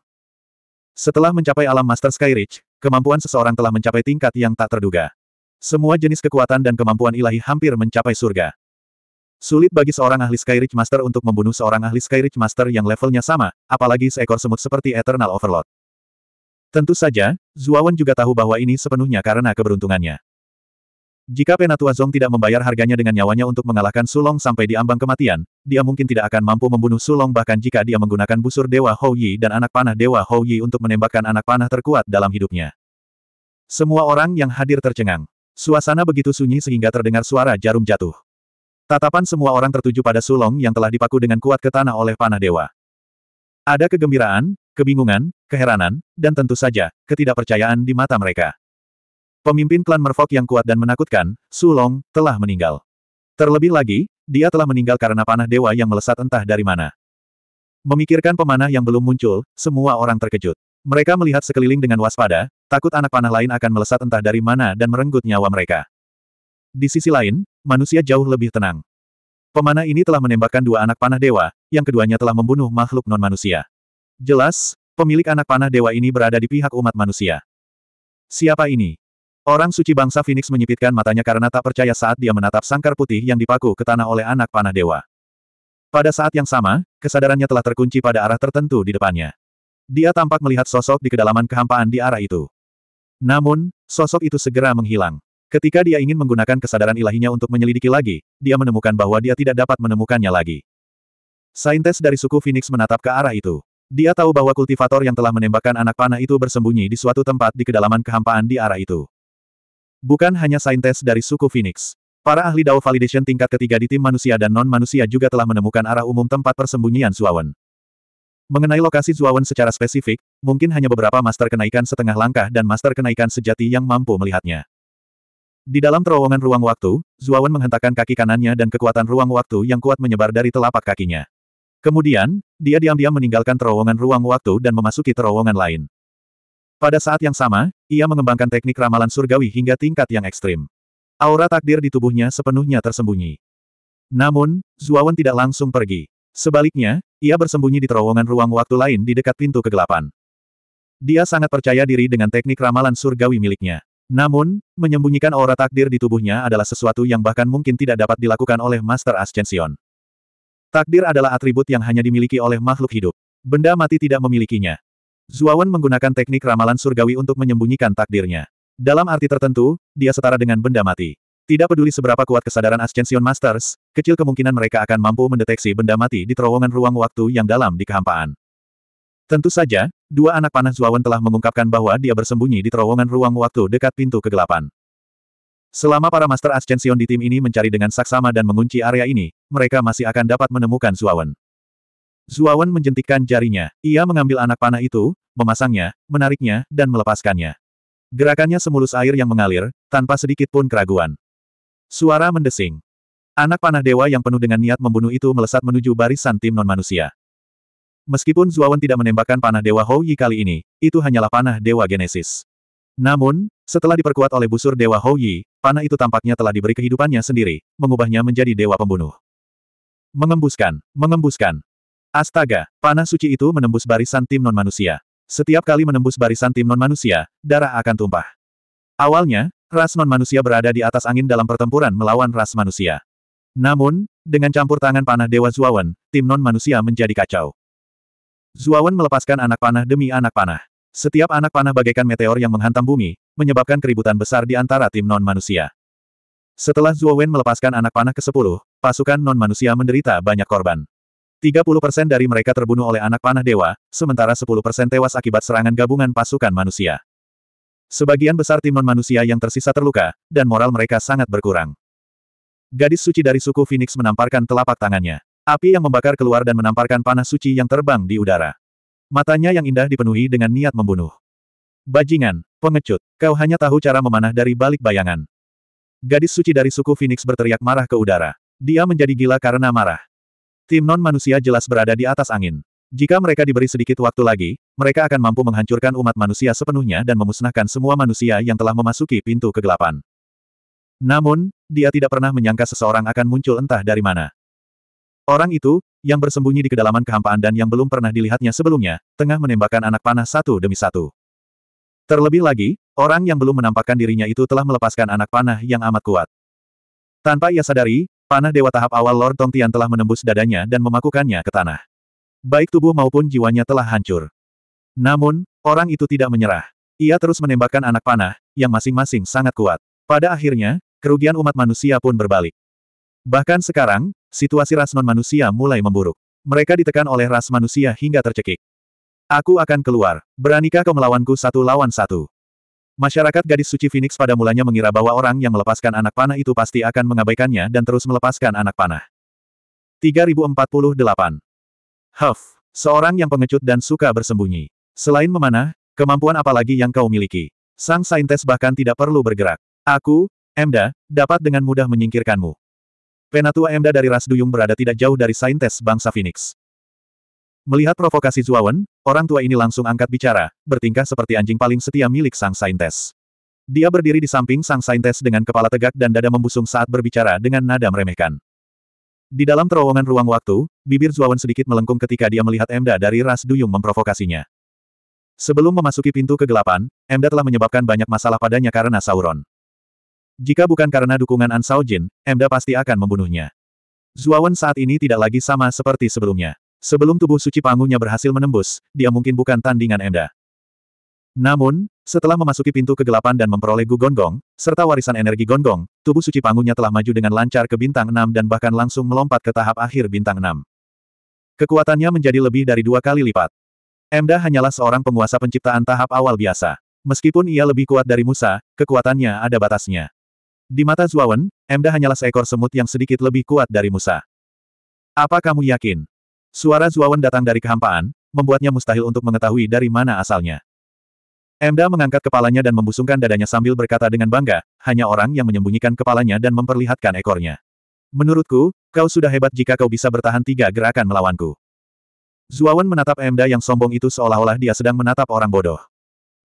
Setelah mencapai alam Master Sky Ridge, kemampuan seseorang telah mencapai tingkat yang tak terduga. Semua jenis kekuatan dan kemampuan ilahi hampir mencapai surga. Sulit bagi seorang ahli Sky Ridge Master untuk membunuh seorang ahli Sky Ridge Master yang levelnya sama, apalagi seekor semut seperti Eternal Overlord. Tentu saja, Zuawan juga tahu bahwa ini sepenuhnya karena keberuntungannya. Jika Penatua Zong tidak membayar harganya dengan nyawanya untuk mengalahkan Sulong sampai di ambang kematian, dia mungkin tidak akan mampu membunuh Sulong bahkan jika dia menggunakan busur Dewa Hou Yi dan anak panah Dewa Hou Yi untuk menembakkan anak panah terkuat dalam hidupnya. Semua orang yang hadir tercengang. Suasana begitu sunyi sehingga terdengar suara jarum jatuh. Tatapan semua orang tertuju pada Sulong yang telah dipaku dengan kuat ke tanah oleh panah dewa. Ada kegembiraan, kebingungan, keheranan, dan tentu saja, ketidakpercayaan di mata mereka. Pemimpin klan Merfok yang kuat dan menakutkan, Su telah meninggal. Terlebih lagi, dia telah meninggal karena panah dewa yang melesat entah dari mana. Memikirkan pemanah yang belum muncul, semua orang terkejut. Mereka melihat sekeliling dengan waspada, takut anak panah lain akan melesat entah dari mana dan merenggut nyawa mereka. Di sisi lain, manusia jauh lebih tenang. Pemanah ini telah menembakkan dua anak panah dewa, yang keduanya telah membunuh makhluk non-manusia. Jelas, pemilik anak panah dewa ini berada di pihak umat manusia. Siapa ini? Orang suci bangsa Phoenix menyipitkan matanya karena tak percaya saat dia menatap sangkar putih yang dipaku ke tanah oleh anak panah dewa. Pada saat yang sama, kesadarannya telah terkunci pada arah tertentu di depannya. Dia tampak melihat sosok di kedalaman kehampaan di arah itu. Namun, sosok itu segera menghilang. Ketika dia ingin menggunakan kesadaran ilahinya untuk menyelidiki lagi, dia menemukan bahwa dia tidak dapat menemukannya lagi. Saintes dari suku Phoenix menatap ke arah itu. Dia tahu bahwa kultivator yang telah menembakkan anak panah itu bersembunyi di suatu tempat di kedalaman kehampaan di arah itu. Bukan hanya saintes dari suku Phoenix. Para ahli Dao Validation tingkat ketiga di tim manusia dan non-manusia juga telah menemukan arah umum tempat persembunyian Zuawan. Mengenai lokasi Zuawan secara spesifik, mungkin hanya beberapa master kenaikan setengah langkah dan master kenaikan sejati yang mampu melihatnya. Di dalam terowongan ruang waktu, Zuawan menghentakkan kaki kanannya dan kekuatan ruang waktu yang kuat menyebar dari telapak kakinya. Kemudian, dia diam-diam meninggalkan terowongan ruang waktu dan memasuki terowongan lain. Pada saat yang sama, ia mengembangkan teknik ramalan surgawi hingga tingkat yang ekstrim. Aura takdir di tubuhnya sepenuhnya tersembunyi. Namun, Zuawan tidak langsung pergi. Sebaliknya, ia bersembunyi di terowongan ruang waktu lain di dekat pintu kegelapan. Dia sangat percaya diri dengan teknik ramalan surgawi miliknya. Namun, menyembunyikan aura takdir di tubuhnya adalah sesuatu yang bahkan mungkin tidak dapat dilakukan oleh Master Ascension. Takdir adalah atribut yang hanya dimiliki oleh makhluk hidup. Benda mati tidak memilikinya. Zuawan menggunakan teknik ramalan surgawi untuk menyembunyikan takdirnya. Dalam arti tertentu, dia setara dengan benda mati. Tidak peduli seberapa kuat kesadaran Ascension Masters, kecil kemungkinan mereka akan mampu mendeteksi benda mati di terowongan ruang waktu yang dalam di kehampaan. Tentu saja, dua anak panah Zuawan telah mengungkapkan bahwa dia bersembunyi di terowongan ruang waktu dekat pintu kegelapan. Selama para Master Ascension di tim ini mencari dengan saksama dan mengunci area ini, mereka masih akan dapat menemukan Zuawan. Zuawan menjentikkan jarinya. Ia mengambil anak panah itu, memasangnya, menariknya, dan melepaskannya. Gerakannya semulus air yang mengalir, tanpa sedikit pun keraguan. Suara mendesing. Anak panah dewa yang penuh dengan niat membunuh itu melesat menuju barisan tim non-manusia. Meskipun Zuawan tidak menembakkan panah Dewa Hou Yi kali ini, itu hanyalah panah Dewa Genesis. Namun, setelah diperkuat oleh busur Dewa Hou Yi, panah itu tampaknya telah diberi kehidupannya sendiri, mengubahnya menjadi Dewa Pembunuh. Mengembuskan, mengembuskan. Astaga, panah suci itu menembus barisan tim non-manusia. Setiap kali menembus barisan tim non-manusia, darah akan tumpah. Awalnya, ras non-manusia berada di atas angin dalam pertempuran melawan ras manusia. Namun, dengan campur tangan panah Dewa Zuawan, tim non-manusia menjadi kacau. Zuawan melepaskan anak panah demi anak panah. Setiap anak panah bagaikan meteor yang menghantam bumi, menyebabkan keributan besar di antara tim non-manusia. Setelah Zuawan melepaskan anak panah ke-10, pasukan non-manusia menderita banyak korban. 30% dari mereka terbunuh oleh anak panah dewa, sementara 10% tewas akibat serangan gabungan pasukan manusia. Sebagian besar timun manusia yang tersisa terluka, dan moral mereka sangat berkurang. Gadis suci dari suku Phoenix menamparkan telapak tangannya. Api yang membakar keluar dan menamparkan panah suci yang terbang di udara. Matanya yang indah dipenuhi dengan niat membunuh. Bajingan, pengecut, kau hanya tahu cara memanah dari balik bayangan. Gadis suci dari suku Phoenix berteriak marah ke udara. Dia menjadi gila karena marah. Tim non-manusia jelas berada di atas angin. Jika mereka diberi sedikit waktu lagi, mereka akan mampu menghancurkan umat manusia sepenuhnya dan memusnahkan semua manusia yang telah memasuki pintu kegelapan. Namun, dia tidak pernah menyangka seseorang akan muncul entah dari mana. Orang itu, yang bersembunyi di kedalaman kehampaan dan yang belum pernah dilihatnya sebelumnya, tengah menembakkan anak panah satu demi satu. Terlebih lagi, orang yang belum menampakkan dirinya itu telah melepaskan anak panah yang amat kuat. Tanpa ia sadari, Panah dewa tahap awal Lord Tongtian telah menembus dadanya dan memakukannya ke tanah. Baik tubuh maupun jiwanya telah hancur. Namun, orang itu tidak menyerah. Ia terus menembakkan anak panah, yang masing-masing sangat kuat. Pada akhirnya, kerugian umat manusia pun berbalik. Bahkan sekarang, situasi ras non-manusia mulai memburuk. Mereka ditekan oleh ras manusia hingga tercekik. Aku akan keluar. Beranikah kau melawanku satu lawan satu? Masyarakat gadis suci Phoenix pada mulanya mengira bahwa orang yang melepaskan anak panah itu pasti akan mengabaikannya dan terus melepaskan anak panah. 3048. Huff, seorang yang pengecut dan suka bersembunyi. Selain memanah, kemampuan apalagi yang kau miliki? Sang saintes bahkan tidak perlu bergerak. Aku, Emda, dapat dengan mudah menyingkirkanmu. Penatua Emda dari ras Duyung berada tidak jauh dari saintes bangsa Phoenix. Melihat provokasi Zuawan, orang tua ini langsung angkat bicara, bertingkah seperti anjing paling setia milik sang saintes. Dia berdiri di samping sang saintes dengan kepala tegak dan dada membusung saat berbicara dengan nada meremehkan. Di dalam terowongan ruang waktu, bibir Zuawan sedikit melengkung ketika dia melihat Emda dari ras duyung memprovokasinya. Sebelum memasuki pintu kegelapan, Emda telah menyebabkan banyak masalah padanya karena Sauron. Jika bukan karena dukungan An Emda pasti akan membunuhnya. Zuawan saat ini tidak lagi sama seperti sebelumnya. Sebelum tubuh suci pangunya berhasil menembus, dia mungkin bukan tandingan Enda. Namun, setelah memasuki pintu kegelapan dan memperoleh Gu Gonggong, serta warisan energi Gonggong, tubuh suci pangunya telah maju dengan lancar ke bintang 6 dan bahkan langsung melompat ke tahap akhir bintang 6. Kekuatannya menjadi lebih dari dua kali lipat. Emda hanyalah seorang penguasa penciptaan tahap awal biasa. Meskipun ia lebih kuat dari Musa, kekuatannya ada batasnya. Di mata Zuawan, Emda hanyalah seekor semut yang sedikit lebih kuat dari Musa. Apa kamu yakin? Suara Zuawan datang dari kehampaan, membuatnya mustahil untuk mengetahui dari mana asalnya. Emda mengangkat kepalanya dan membusungkan dadanya sambil berkata dengan bangga, hanya orang yang menyembunyikan kepalanya dan memperlihatkan ekornya. Menurutku, kau sudah hebat jika kau bisa bertahan tiga gerakan melawanku. Zuawan menatap Emda yang sombong itu seolah-olah dia sedang menatap orang bodoh.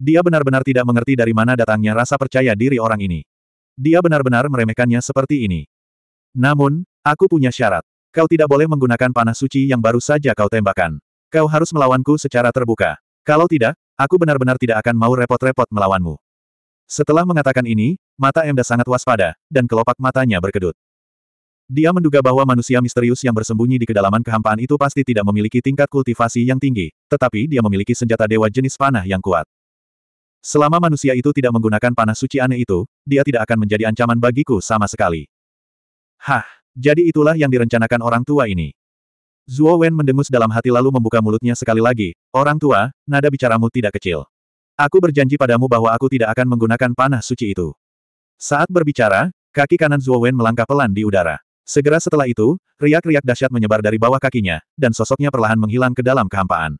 Dia benar-benar tidak mengerti dari mana datangnya rasa percaya diri orang ini. Dia benar-benar meremehkannya seperti ini. Namun, aku punya syarat. Kau tidak boleh menggunakan panah suci yang baru saja kau tembakan. Kau harus melawanku secara terbuka. Kalau tidak, aku benar-benar tidak akan mau repot-repot melawanmu. Setelah mengatakan ini, mata Emda sangat waspada, dan kelopak matanya berkedut. Dia menduga bahwa manusia misterius yang bersembunyi di kedalaman kehampaan itu pasti tidak memiliki tingkat kultivasi yang tinggi, tetapi dia memiliki senjata dewa jenis panah yang kuat. Selama manusia itu tidak menggunakan panah suci aneh itu, dia tidak akan menjadi ancaman bagiku sama sekali. Hah! Jadi itulah yang direncanakan orang tua ini. Zuo Wen mendengus dalam hati lalu membuka mulutnya sekali lagi. Orang tua, nada bicaramu tidak kecil. Aku berjanji padamu bahwa aku tidak akan menggunakan panah suci itu. Saat berbicara, kaki kanan Zuo Wen melangkah pelan di udara. Segera setelah itu, riak-riak dahsyat menyebar dari bawah kakinya, dan sosoknya perlahan menghilang ke dalam kehampaan.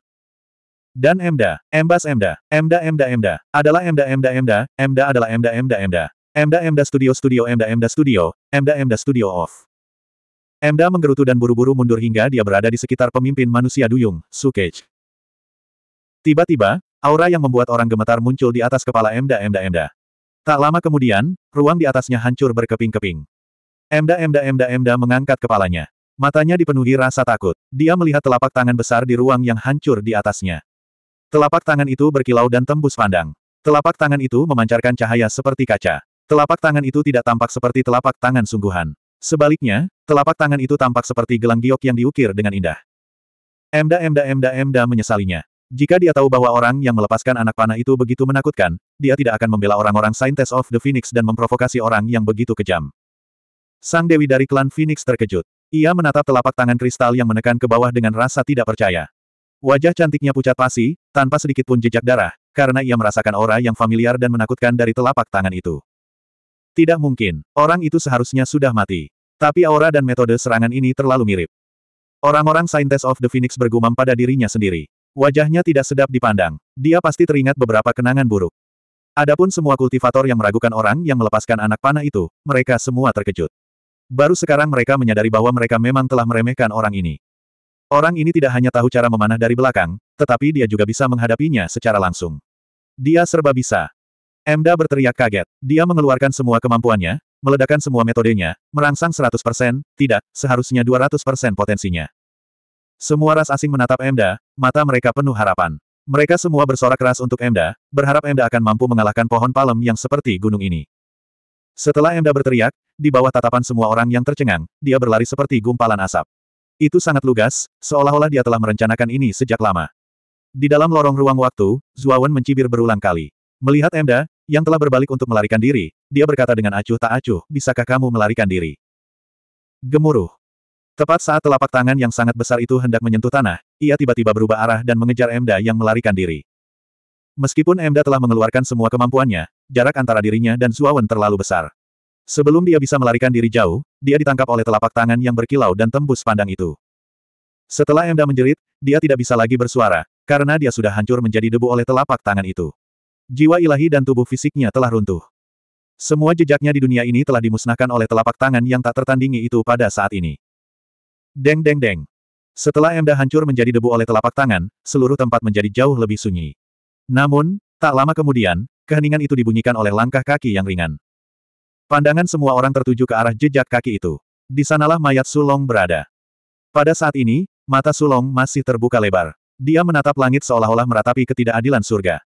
Dan Emda, Embas Emda, Emda Emda Emda, adalah Emda Emda Emda, Emda adalah Emda Emda Emda. Emda Emda Studio Studio Emda Emda Studio, Emda Emda Studio Off. Emda menggerutu dan buru-buru mundur hingga dia berada di sekitar pemimpin manusia duyung, Sukage. Tiba-tiba, aura yang membuat orang gemetar muncul di atas kepala Emda Emda Emda. Tak lama kemudian, ruang di atasnya hancur berkeping-keping. Emda Emda Emda Emda mengangkat kepalanya. Matanya dipenuhi rasa takut. Dia melihat telapak tangan besar di ruang yang hancur di atasnya. Telapak tangan itu berkilau dan tembus pandang. Telapak tangan itu memancarkan cahaya seperti kaca. Telapak tangan itu tidak tampak seperti telapak tangan sungguhan. Sebaliknya, telapak tangan itu tampak seperti gelang giok yang diukir dengan indah. Emda Emda Emda Emda menyesalinya. Jika dia tahu bahwa orang yang melepaskan anak panah itu begitu menakutkan, dia tidak akan membela orang-orang Scientist of the Phoenix dan memprovokasi orang yang begitu kejam. Sang Dewi dari klan Phoenix terkejut. Ia menatap telapak tangan kristal yang menekan ke bawah dengan rasa tidak percaya. Wajah cantiknya pucat pasi, tanpa sedikit pun jejak darah, karena ia merasakan aura yang familiar dan menakutkan dari telapak tangan itu. Tidak mungkin, orang itu seharusnya sudah mati. Tapi aura dan metode serangan ini terlalu mirip. Orang-orang Saintes of the Phoenix bergumam pada dirinya sendiri. Wajahnya tidak sedap dipandang. Dia pasti teringat beberapa kenangan buruk. Adapun semua kultivator yang meragukan orang yang melepaskan anak panah itu, mereka semua terkejut. Baru sekarang mereka menyadari bahwa mereka memang telah meremehkan orang ini. Orang ini tidak hanya tahu cara memanah dari belakang, tetapi dia juga bisa menghadapinya secara langsung. Dia serba bisa. Emda berteriak kaget. Dia mengeluarkan semua kemampuannya, meledakkan semua metodenya, merangsang 100%, tidak, seharusnya 200% potensinya. Semua ras asing menatap Emda, mata mereka penuh harapan. Mereka semua bersorak keras untuk Emda, berharap Emda akan mampu mengalahkan pohon palem yang seperti gunung ini. Setelah Emda berteriak, di bawah tatapan semua orang yang tercengang, dia berlari seperti gumpalan asap. Itu sangat lugas, seolah-olah dia telah merencanakan ini sejak lama. Di dalam lorong ruang waktu, Zuawan mencibir berulang kali. Melihat Emda, yang telah berbalik untuk melarikan diri, dia berkata dengan acuh tak acuh, bisakah kamu melarikan diri? Gemuruh. Tepat saat telapak tangan yang sangat besar itu hendak menyentuh tanah, ia tiba-tiba berubah arah dan mengejar Emda yang melarikan diri. Meskipun Emda telah mengeluarkan semua kemampuannya, jarak antara dirinya dan Zuawan terlalu besar. Sebelum dia bisa melarikan diri jauh, dia ditangkap oleh telapak tangan yang berkilau dan tembus pandang itu. Setelah Emda menjerit, dia tidak bisa lagi bersuara, karena dia sudah hancur menjadi debu oleh telapak tangan itu. Jiwa ilahi dan tubuh fisiknya telah runtuh. Semua jejaknya di dunia ini telah dimusnahkan oleh telapak tangan yang tak tertandingi itu pada saat ini. Deng deng deng. Setelah Emda hancur menjadi debu oleh telapak tangan, seluruh tempat menjadi jauh lebih sunyi. Namun, tak lama kemudian, keheningan itu dibunyikan oleh langkah kaki yang ringan. Pandangan semua orang tertuju ke arah jejak kaki itu. Di sanalah mayat Sulong berada. Pada saat ini, mata Sulong masih terbuka lebar. Dia menatap langit seolah-olah meratapi ketidakadilan surga.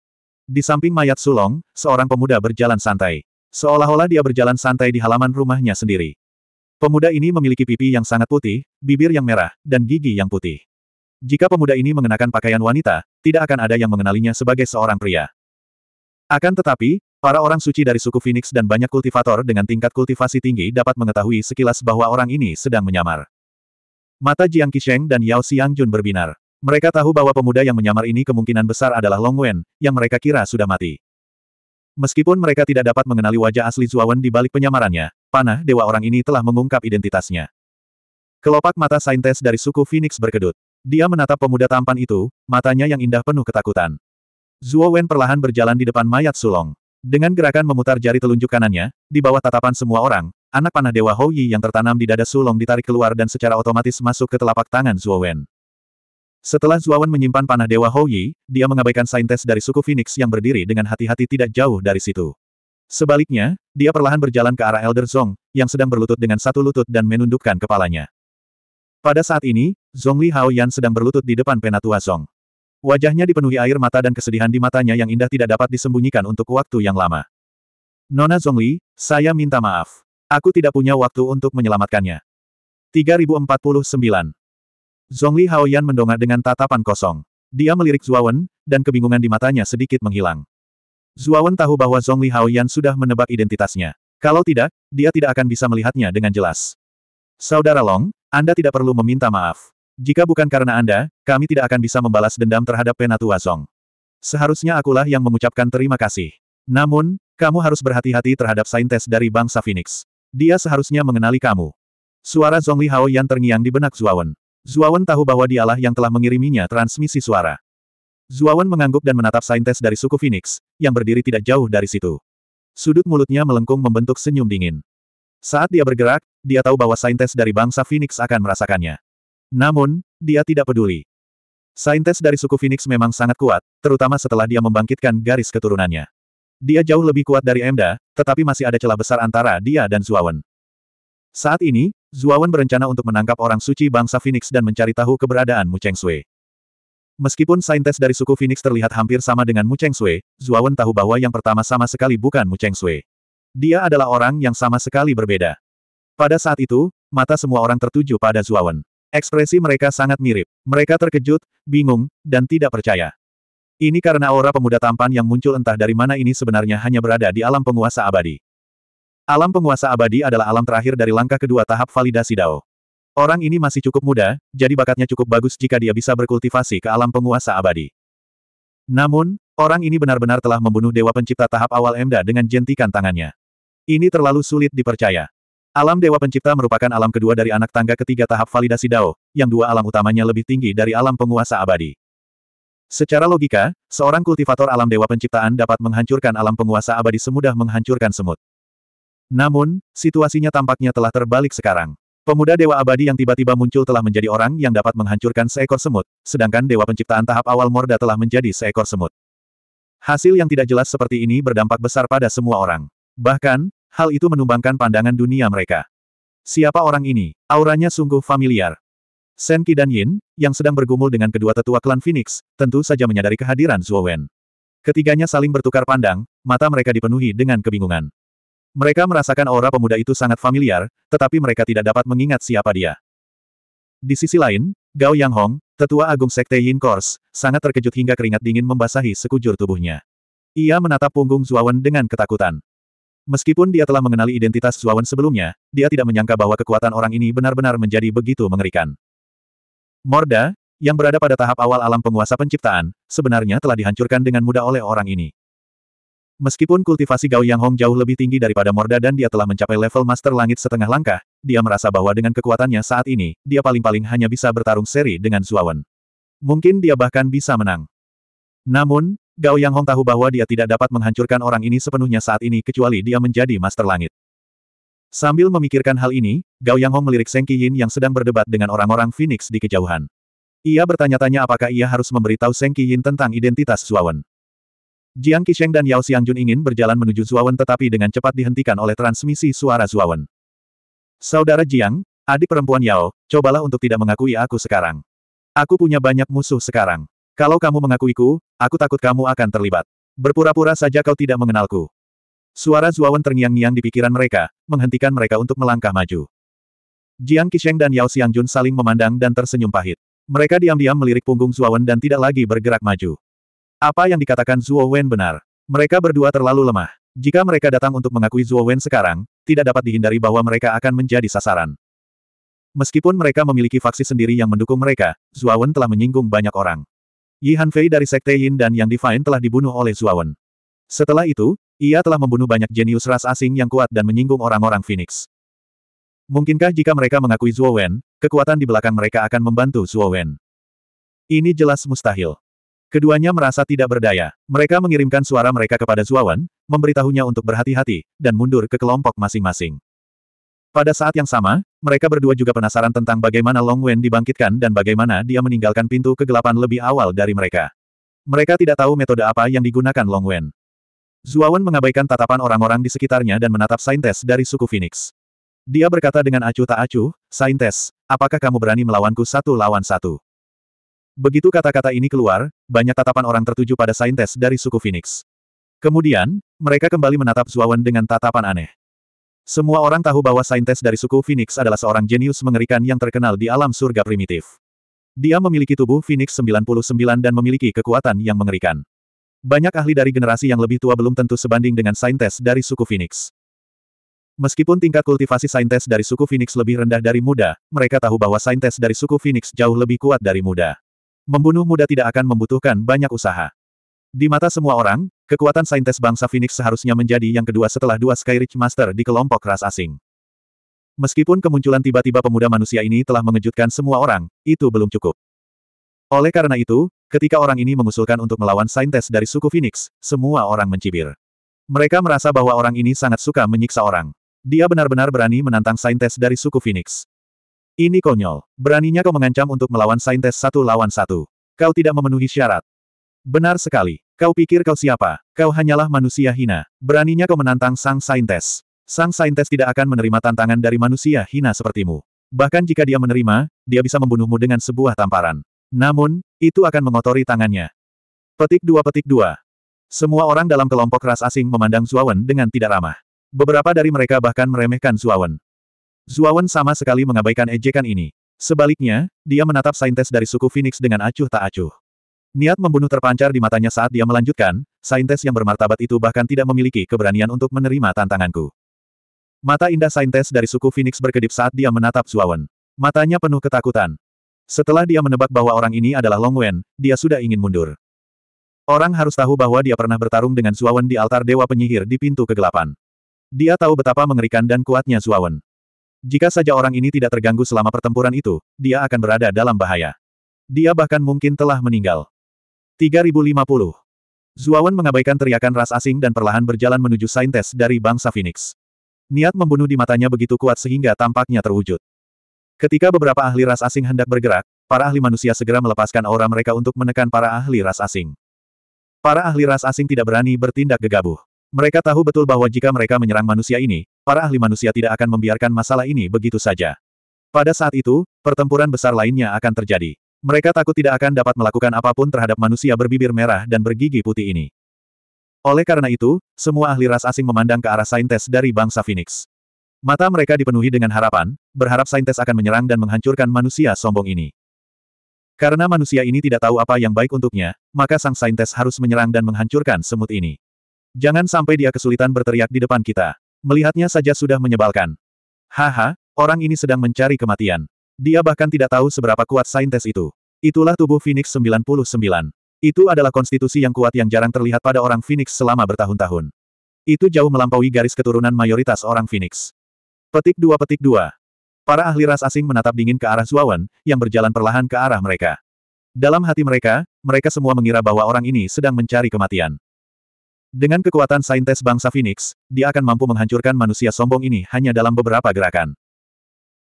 Di samping mayat Sulong, seorang pemuda berjalan santai. Seolah-olah dia berjalan santai di halaman rumahnya sendiri. Pemuda ini memiliki pipi yang sangat putih, bibir yang merah, dan gigi yang putih. Jika pemuda ini mengenakan pakaian wanita, tidak akan ada yang mengenalinya sebagai seorang pria. Akan tetapi, para orang suci dari suku Phoenix dan banyak kultivator dengan tingkat kultivasi tinggi dapat mengetahui sekilas bahwa orang ini sedang menyamar. Mata Jiang Kisheng dan Yao Xiangjun berbinar. Mereka tahu bahwa pemuda yang menyamar ini kemungkinan besar adalah Long Wen, yang mereka kira sudah mati. Meskipun mereka tidak dapat mengenali wajah asli Zuawan di balik penyamarannya, panah dewa orang ini telah mengungkap identitasnya. Kelopak mata saintes dari suku Phoenix berkedut. Dia menatap pemuda tampan itu, matanya yang indah penuh ketakutan. Wen perlahan berjalan di depan mayat Sulong. Dengan gerakan memutar jari telunjuk kanannya, di bawah tatapan semua orang, anak panah dewa Hou Yi yang tertanam di dada Sulong ditarik keluar dan secara otomatis masuk ke telapak tangan Wen. Setelah Zuawan menyimpan panah Dewa Hou dia mengabaikan saintes dari suku Phoenix yang berdiri dengan hati-hati tidak jauh dari situ. Sebaliknya, dia perlahan berjalan ke arah Elder Zong, yang sedang berlutut dengan satu lutut dan menundukkan kepalanya. Pada saat ini, Zong Li Hao Yan sedang berlutut di depan penatua Zong. Wajahnya dipenuhi air mata dan kesedihan di matanya yang indah tidak dapat disembunyikan untuk waktu yang lama. Nona Zongli, saya minta maaf. Aku tidak punya waktu untuk menyelamatkannya. 3049 Zhongli Haoyan mendongak dengan tatapan kosong. Dia melirik Zuawan, dan kebingungan di matanya sedikit menghilang. Zuawan tahu bahwa Zhongli Haoyan sudah menebak identitasnya. Kalau tidak, dia tidak akan bisa melihatnya dengan jelas. Saudara Long, Anda tidak perlu meminta maaf. Jika bukan karena Anda, kami tidak akan bisa membalas dendam terhadap Penatua Zong. Seharusnya akulah yang mengucapkan terima kasih. Namun, kamu harus berhati-hati terhadap saintes dari bangsa Phoenix. Dia seharusnya mengenali kamu. Suara Zhongli Hao yang terngiang di benak Zuawan. Zuawan tahu bahwa dialah yang telah mengiriminya transmisi suara. Zuawan mengangguk dan menatap saintes dari suku Phoenix, yang berdiri tidak jauh dari situ. Sudut mulutnya melengkung membentuk senyum dingin. Saat dia bergerak, dia tahu bahwa saintes dari bangsa Phoenix akan merasakannya. Namun, dia tidak peduli. Saintes dari suku Phoenix memang sangat kuat, terutama setelah dia membangkitkan garis keturunannya. Dia jauh lebih kuat dari Emda, tetapi masih ada celah besar antara dia dan Zuawan. Saat ini, Zuawan berencana untuk menangkap orang suci bangsa Phoenix dan mencari tahu keberadaan Mu Cheng Sui. Meskipun saintes dari suku Phoenix terlihat hampir sama dengan Mu Cheng Sui, Zuawan tahu bahwa yang pertama sama sekali bukan Mu Cheng Sui. Dia adalah orang yang sama sekali berbeda. Pada saat itu, mata semua orang tertuju pada Zuawan. Ekspresi mereka sangat mirip. Mereka terkejut, bingung, dan tidak percaya. Ini karena aura pemuda tampan yang muncul entah dari mana ini sebenarnya hanya berada di alam penguasa abadi. Alam penguasa abadi adalah alam terakhir dari langkah kedua tahap validasi Dao. Orang ini masih cukup muda, jadi bakatnya cukup bagus jika dia bisa berkultivasi ke alam penguasa abadi. Namun, orang ini benar-benar telah membunuh Dewa Pencipta tahap awal Emda dengan jentikan tangannya. Ini terlalu sulit dipercaya. Alam Dewa Pencipta merupakan alam kedua dari anak tangga ketiga tahap validasi Dao, yang dua alam utamanya lebih tinggi dari alam penguasa abadi. Secara logika, seorang kultivator alam Dewa Penciptaan dapat menghancurkan alam penguasa abadi semudah menghancurkan semut. Namun, situasinya tampaknya telah terbalik sekarang. Pemuda Dewa Abadi yang tiba-tiba muncul telah menjadi orang yang dapat menghancurkan seekor semut, sedangkan Dewa Penciptaan tahap awal Morda telah menjadi seekor semut. Hasil yang tidak jelas seperti ini berdampak besar pada semua orang. Bahkan, hal itu menumbangkan pandangan dunia mereka. Siapa orang ini? Auranya sungguh familiar. Senki dan Yin, yang sedang bergumul dengan kedua tetua klan Phoenix, tentu saja menyadari kehadiran Zhuo Wen. Ketiganya saling bertukar pandang, mata mereka dipenuhi dengan kebingungan. Mereka merasakan aura pemuda itu sangat familiar, tetapi mereka tidak dapat mengingat siapa dia. Di sisi lain, Gao Yang Hong, tetua agung sekte Yin Kors, sangat terkejut hingga keringat dingin membasahi sekujur tubuhnya. Ia menatap punggung Zuawan dengan ketakutan. Meskipun dia telah mengenali identitas Zuawan sebelumnya, dia tidak menyangka bahwa kekuatan orang ini benar-benar menjadi begitu mengerikan. Morda, yang berada pada tahap awal alam penguasa penciptaan, sebenarnya telah dihancurkan dengan mudah oleh orang ini. Meskipun kultivasi Gao Yang Hong jauh lebih tinggi daripada Morda dan dia telah mencapai level Master Langit setengah langkah, dia merasa bahwa dengan kekuatannya saat ini, dia paling-paling hanya bisa bertarung seri dengan Zuawan. Mungkin dia bahkan bisa menang. Namun, Gao Yang Hong tahu bahwa dia tidak dapat menghancurkan orang ini sepenuhnya saat ini kecuali dia menjadi Master Langit. Sambil memikirkan hal ini, Gao Yang Hong melirik Seng Qiyin yang sedang berdebat dengan orang-orang Phoenix di kejauhan. Ia bertanya-tanya apakah ia harus memberitahu Seng Qiyin tentang identitas Zuawan. Jiang Qisheng dan Yao Xiangjun ingin berjalan menuju Zuawan tetapi dengan cepat dihentikan oleh transmisi suara Zuawan. Saudara Jiang, adik perempuan Yao, cobalah untuk tidak mengakui aku sekarang. Aku punya banyak musuh sekarang. Kalau kamu mengakuiku, aku takut kamu akan terlibat. Berpura-pura saja kau tidak mengenalku. Suara Zuawan terngiang-ngiang di pikiran mereka, menghentikan mereka untuk melangkah maju. Jiang Qisheng dan Yao Xiangjun saling memandang dan tersenyum pahit. Mereka diam-diam melirik punggung Zuawan dan tidak lagi bergerak maju. Apa yang dikatakan Zuo Wen benar. Mereka berdua terlalu lemah. Jika mereka datang untuk mengakui Zuo Wen sekarang, tidak dapat dihindari bahwa mereka akan menjadi sasaran. Meskipun mereka memiliki faksi sendiri yang mendukung mereka, Zuo Wen telah menyinggung banyak orang. Yi Hanfei dari Sekte Yin dan Yang Divine telah dibunuh oleh Zuo Wen. Setelah itu, ia telah membunuh banyak jenius ras asing yang kuat dan menyinggung orang-orang Phoenix. Mungkinkah jika mereka mengakui Zuo Wen, kekuatan di belakang mereka akan membantu Zuo Wen? Ini jelas mustahil. Keduanya merasa tidak berdaya. Mereka mengirimkan suara mereka kepada Zuawan, memberitahunya untuk berhati-hati, dan mundur ke kelompok masing-masing. Pada saat yang sama, mereka berdua juga penasaran tentang bagaimana Long Wen dibangkitkan dan bagaimana dia meninggalkan pintu kegelapan lebih awal dari mereka. Mereka tidak tahu metode apa yang digunakan Long Wen. Zuawan mengabaikan tatapan orang-orang di sekitarnya dan menatap saintes dari suku Phoenix. Dia berkata dengan acuh tak acuh, Saintes, apakah kamu berani melawanku satu lawan satu? Begitu kata-kata ini keluar, banyak tatapan orang tertuju pada saintes dari suku Phoenix. Kemudian, mereka kembali menatap Zuawan dengan tatapan aneh. Semua orang tahu bahwa saintes dari suku Phoenix adalah seorang jenius mengerikan yang terkenal di alam surga primitif. Dia memiliki tubuh Phoenix 99 dan memiliki kekuatan yang mengerikan. Banyak ahli dari generasi yang lebih tua belum tentu sebanding dengan saintes dari suku Phoenix. Meskipun tingkat kultivasi saintes dari suku Phoenix lebih rendah dari muda, mereka tahu bahwa saintes dari suku Phoenix jauh lebih kuat dari muda. Membunuh muda tidak akan membutuhkan banyak usaha. Di mata semua orang, kekuatan saintes bangsa Phoenix seharusnya menjadi yang kedua setelah dua Skyrich Master di kelompok ras asing. Meskipun kemunculan tiba-tiba pemuda manusia ini telah mengejutkan semua orang, itu belum cukup. Oleh karena itu, ketika orang ini mengusulkan untuk melawan saintes dari suku Phoenix, semua orang mencibir. Mereka merasa bahwa orang ini sangat suka menyiksa orang. Dia benar-benar berani menantang saintes dari suku Phoenix. Ini konyol. Beraninya kau mengancam untuk melawan saintes satu lawan satu. Kau tidak memenuhi syarat. Benar sekali. Kau pikir kau siapa? Kau hanyalah manusia hina. Beraninya kau menantang sang saintes. Sang saintes tidak akan menerima tantangan dari manusia hina sepertimu. Bahkan jika dia menerima, dia bisa membunuhmu dengan sebuah tamparan. Namun, itu akan mengotori tangannya. Petik dua petik dua. Semua orang dalam kelompok ras asing memandang Zuawan dengan tidak ramah. Beberapa dari mereka bahkan meremehkan Zuawan. Zuawan sama sekali mengabaikan ejekan ini. Sebaliknya, dia menatap saintes dari suku Phoenix dengan acuh tak acuh. Niat membunuh terpancar di matanya saat dia melanjutkan, saintes yang bermartabat itu bahkan tidak memiliki keberanian untuk menerima tantanganku. Mata indah saintes dari suku Phoenix berkedip saat dia menatap Zuawan. Matanya penuh ketakutan. Setelah dia menebak bahwa orang ini adalah Long Wen, dia sudah ingin mundur. Orang harus tahu bahwa dia pernah bertarung dengan Zuawan di altar Dewa Penyihir di pintu kegelapan. Dia tahu betapa mengerikan dan kuatnya Zuawan. Jika saja orang ini tidak terganggu selama pertempuran itu, dia akan berada dalam bahaya. Dia bahkan mungkin telah meninggal. 3050. Zuawan mengabaikan teriakan ras asing dan perlahan berjalan menuju saintes dari bangsa Phoenix. Niat membunuh di matanya begitu kuat sehingga tampaknya terwujud. Ketika beberapa ahli ras asing hendak bergerak, para ahli manusia segera melepaskan aura mereka untuk menekan para ahli ras asing. Para ahli ras asing tidak berani bertindak gegabah. Mereka tahu betul bahwa jika mereka menyerang manusia ini, para ahli manusia tidak akan membiarkan masalah ini begitu saja. Pada saat itu, pertempuran besar lainnya akan terjadi. Mereka takut tidak akan dapat melakukan apapun terhadap manusia berbibir merah dan bergigi putih ini. Oleh karena itu, semua ahli ras asing memandang ke arah saintes dari bangsa Phoenix. Mata mereka dipenuhi dengan harapan, berharap saintes akan menyerang dan menghancurkan manusia sombong ini. Karena manusia ini tidak tahu apa yang baik untuknya, maka sang saintes harus menyerang dan menghancurkan semut ini. Jangan sampai dia kesulitan berteriak di depan kita. Melihatnya saja sudah menyebalkan. Haha, orang ini sedang mencari kematian. Dia bahkan tidak tahu seberapa kuat saintes itu. Itulah tubuh Phoenix 99. Itu adalah konstitusi yang kuat yang jarang terlihat pada orang Phoenix selama bertahun-tahun. Itu jauh melampaui garis keturunan mayoritas orang Phoenix. Petik dua petik dua. Para ahli ras asing menatap dingin ke arah Zuawan, yang berjalan perlahan ke arah mereka. Dalam hati mereka, mereka semua mengira bahwa orang ini sedang mencari kematian. Dengan kekuatan saintes bangsa Phoenix, dia akan mampu menghancurkan manusia sombong ini hanya dalam beberapa gerakan.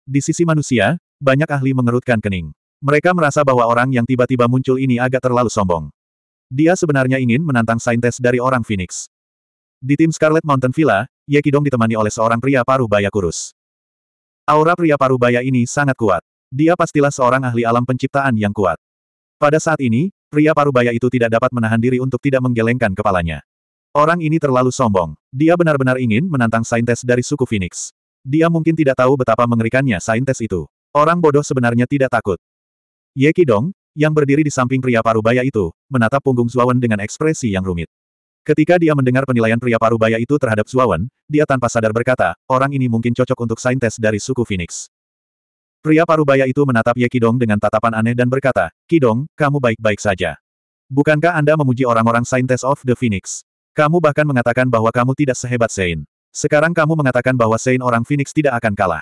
Di sisi manusia, banyak ahli mengerutkan kening. Mereka merasa bahwa orang yang tiba-tiba muncul ini agak terlalu sombong. Dia sebenarnya ingin menantang saintes dari orang Phoenix. Di tim Scarlet Mountain Villa, Ye Kidong ditemani oleh seorang pria paruh baya kurus. Aura pria paruh baya ini sangat kuat. Dia pastilah seorang ahli alam penciptaan yang kuat. Pada saat ini, pria paruh baya itu tidak dapat menahan diri untuk tidak menggelengkan kepalanya. Orang ini terlalu sombong. Dia benar-benar ingin menantang saintes dari suku Phoenix. Dia mungkin tidak tahu betapa mengerikannya saintes itu. Orang bodoh sebenarnya tidak takut. Ye Kidong, yang berdiri di samping pria parubaya itu, menatap punggung Zuawan dengan ekspresi yang rumit. Ketika dia mendengar penilaian pria parubaya itu terhadap Zuawan, dia tanpa sadar berkata, orang ini mungkin cocok untuk saintes dari suku Phoenix. Pria parubaya itu menatap Ye Kidong dengan tatapan aneh dan berkata, Kidong, kamu baik-baik saja. Bukankah Anda memuji orang-orang saintes of the Phoenix? Kamu bahkan mengatakan bahwa kamu tidak sehebat Sein. Sekarang kamu mengatakan bahwa Sein orang Phoenix tidak akan kalah.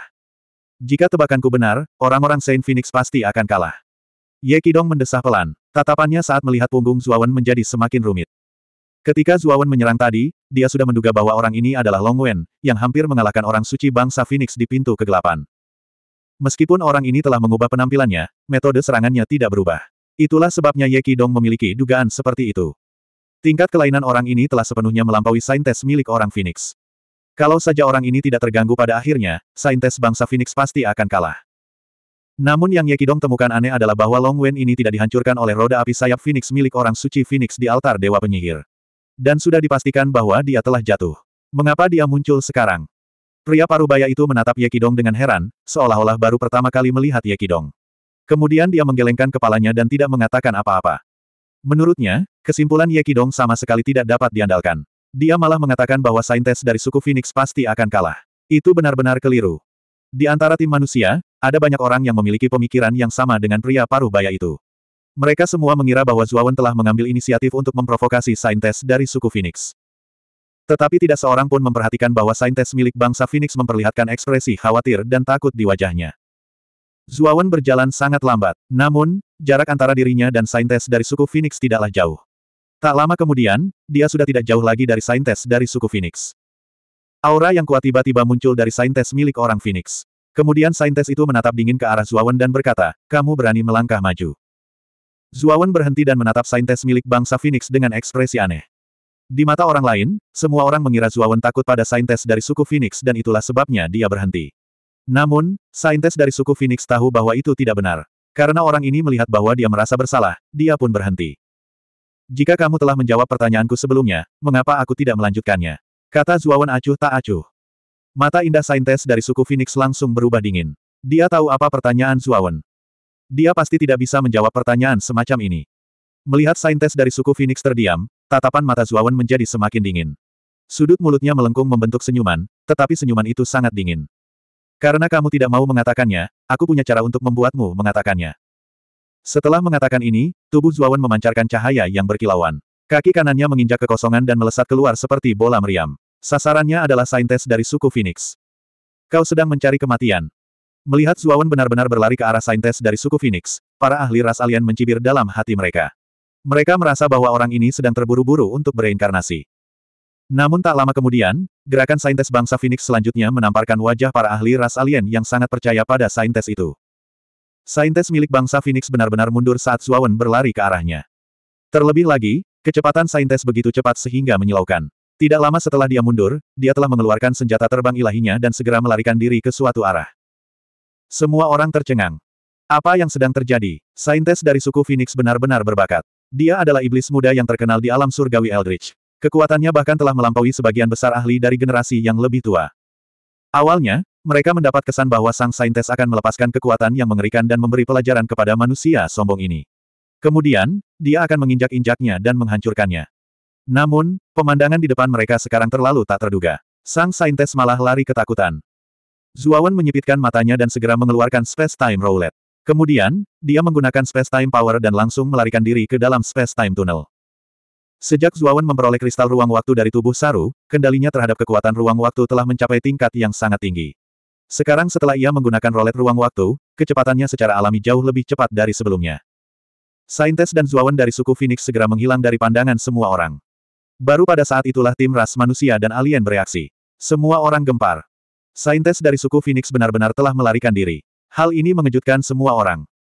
Jika tebakanku benar, orang-orang Sein Phoenix pasti akan kalah. Ye Kidong mendesah pelan. Tatapannya saat melihat punggung Zuawan menjadi semakin rumit. Ketika Zuawan menyerang tadi, dia sudah menduga bahwa orang ini adalah Long Wen, yang hampir mengalahkan orang suci bangsa Phoenix di pintu kegelapan. Meskipun orang ini telah mengubah penampilannya, metode serangannya tidak berubah. Itulah sebabnya Ye Kidong memiliki dugaan seperti itu. Tingkat kelainan orang ini telah sepenuhnya melampaui saintes milik orang Phoenix. Kalau saja orang ini tidak terganggu pada akhirnya, saintes bangsa Phoenix pasti akan kalah. Namun yang Yekidong temukan aneh adalah bahwa Long Wen ini tidak dihancurkan oleh roda api sayap Phoenix milik orang suci Phoenix di altar Dewa Penyihir. Dan sudah dipastikan bahwa dia telah jatuh. Mengapa dia muncul sekarang? Pria parubaya itu menatap Yekidong dengan heran, seolah-olah baru pertama kali melihat Yekidong. Kemudian dia menggelengkan kepalanya dan tidak mengatakan apa-apa. Menurutnya, kesimpulan Ye Qidong sama sekali tidak dapat diandalkan. Dia malah mengatakan bahwa saintes dari suku Phoenix pasti akan kalah. Itu benar-benar keliru. Di antara tim manusia, ada banyak orang yang memiliki pemikiran yang sama dengan pria paruh baya itu. Mereka semua mengira bahwa Zuawan telah mengambil inisiatif untuk memprovokasi saintes dari suku Phoenix. Tetapi tidak seorang pun memperhatikan bahwa saintes milik bangsa Phoenix memperlihatkan ekspresi khawatir dan takut di wajahnya. Zuawan berjalan sangat lambat, namun, jarak antara dirinya dan saintes dari suku Phoenix tidaklah jauh. Tak lama kemudian, dia sudah tidak jauh lagi dari saintes dari suku Phoenix. Aura yang kuat tiba-tiba muncul dari saintes milik orang Phoenix. Kemudian saintes itu menatap dingin ke arah Zuawan dan berkata, kamu berani melangkah maju. Zuawan berhenti dan menatap saintes milik bangsa Phoenix dengan ekspresi aneh. Di mata orang lain, semua orang mengira Zuawan takut pada saintes dari suku Phoenix dan itulah sebabnya dia berhenti. Namun, saintes dari suku Phoenix tahu bahwa itu tidak benar. Karena orang ini melihat bahwa dia merasa bersalah, dia pun berhenti. Jika kamu telah menjawab pertanyaanku sebelumnya, mengapa aku tidak melanjutkannya? Kata Zuawan acuh tak acuh. Mata indah saintes dari suku Phoenix langsung berubah dingin. Dia tahu apa pertanyaan Zuawan. Dia pasti tidak bisa menjawab pertanyaan semacam ini. Melihat saintes dari suku Phoenix terdiam, tatapan mata Zuawan menjadi semakin dingin. Sudut mulutnya melengkung membentuk senyuman, tetapi senyuman itu sangat dingin. Karena kamu tidak mau mengatakannya, aku punya cara untuk membuatmu mengatakannya. Setelah mengatakan ini, tubuh Zuawan memancarkan cahaya yang berkilauan. Kaki kanannya menginjak kekosongan dan melesat keluar seperti bola meriam. Sasarannya adalah saintes dari suku Phoenix. Kau sedang mencari kematian. Melihat Zuawan benar-benar berlari ke arah saintes dari suku Phoenix, para ahli ras alien mencibir dalam hati mereka. Mereka merasa bahwa orang ini sedang terburu-buru untuk bereinkarnasi. Namun tak lama kemudian, gerakan saintes bangsa Phoenix selanjutnya menamparkan wajah para ahli ras alien yang sangat percaya pada saintes itu. Saintes milik bangsa Phoenix benar-benar mundur saat Zuawan berlari ke arahnya. Terlebih lagi, kecepatan saintes begitu cepat sehingga menyilaukan. Tidak lama setelah dia mundur, dia telah mengeluarkan senjata terbang ilahinya dan segera melarikan diri ke suatu arah. Semua orang tercengang. Apa yang sedang terjadi? Saintes dari suku Phoenix benar-benar berbakat. Dia adalah iblis muda yang terkenal di alam surgawi Eldritch. Kekuatannya bahkan telah melampaui sebagian besar ahli dari generasi yang lebih tua. Awalnya, mereka mendapat kesan bahwa Sang Saintes akan melepaskan kekuatan yang mengerikan dan memberi pelajaran kepada manusia sombong ini. Kemudian, dia akan menginjak-injaknya dan menghancurkannya. Namun, pemandangan di depan mereka sekarang terlalu tak terduga. Sang Saintes malah lari ketakutan. Zuawan menyipitkan matanya dan segera mengeluarkan space-time roulette. Kemudian, dia menggunakan space-time power dan langsung melarikan diri ke dalam space-time tunnel. Sejak Zuawan memperoleh kristal ruang waktu dari tubuh Saru, kendalinya terhadap kekuatan ruang waktu telah mencapai tingkat yang sangat tinggi. Sekarang setelah ia menggunakan rolet ruang waktu, kecepatannya secara alami jauh lebih cepat dari sebelumnya. Saintes dan Zuawan dari suku Phoenix segera menghilang dari pandangan semua orang. Baru pada saat itulah tim ras manusia dan alien bereaksi. Semua orang gempar. Saintes dari suku Phoenix benar-benar telah melarikan diri. Hal ini mengejutkan semua orang.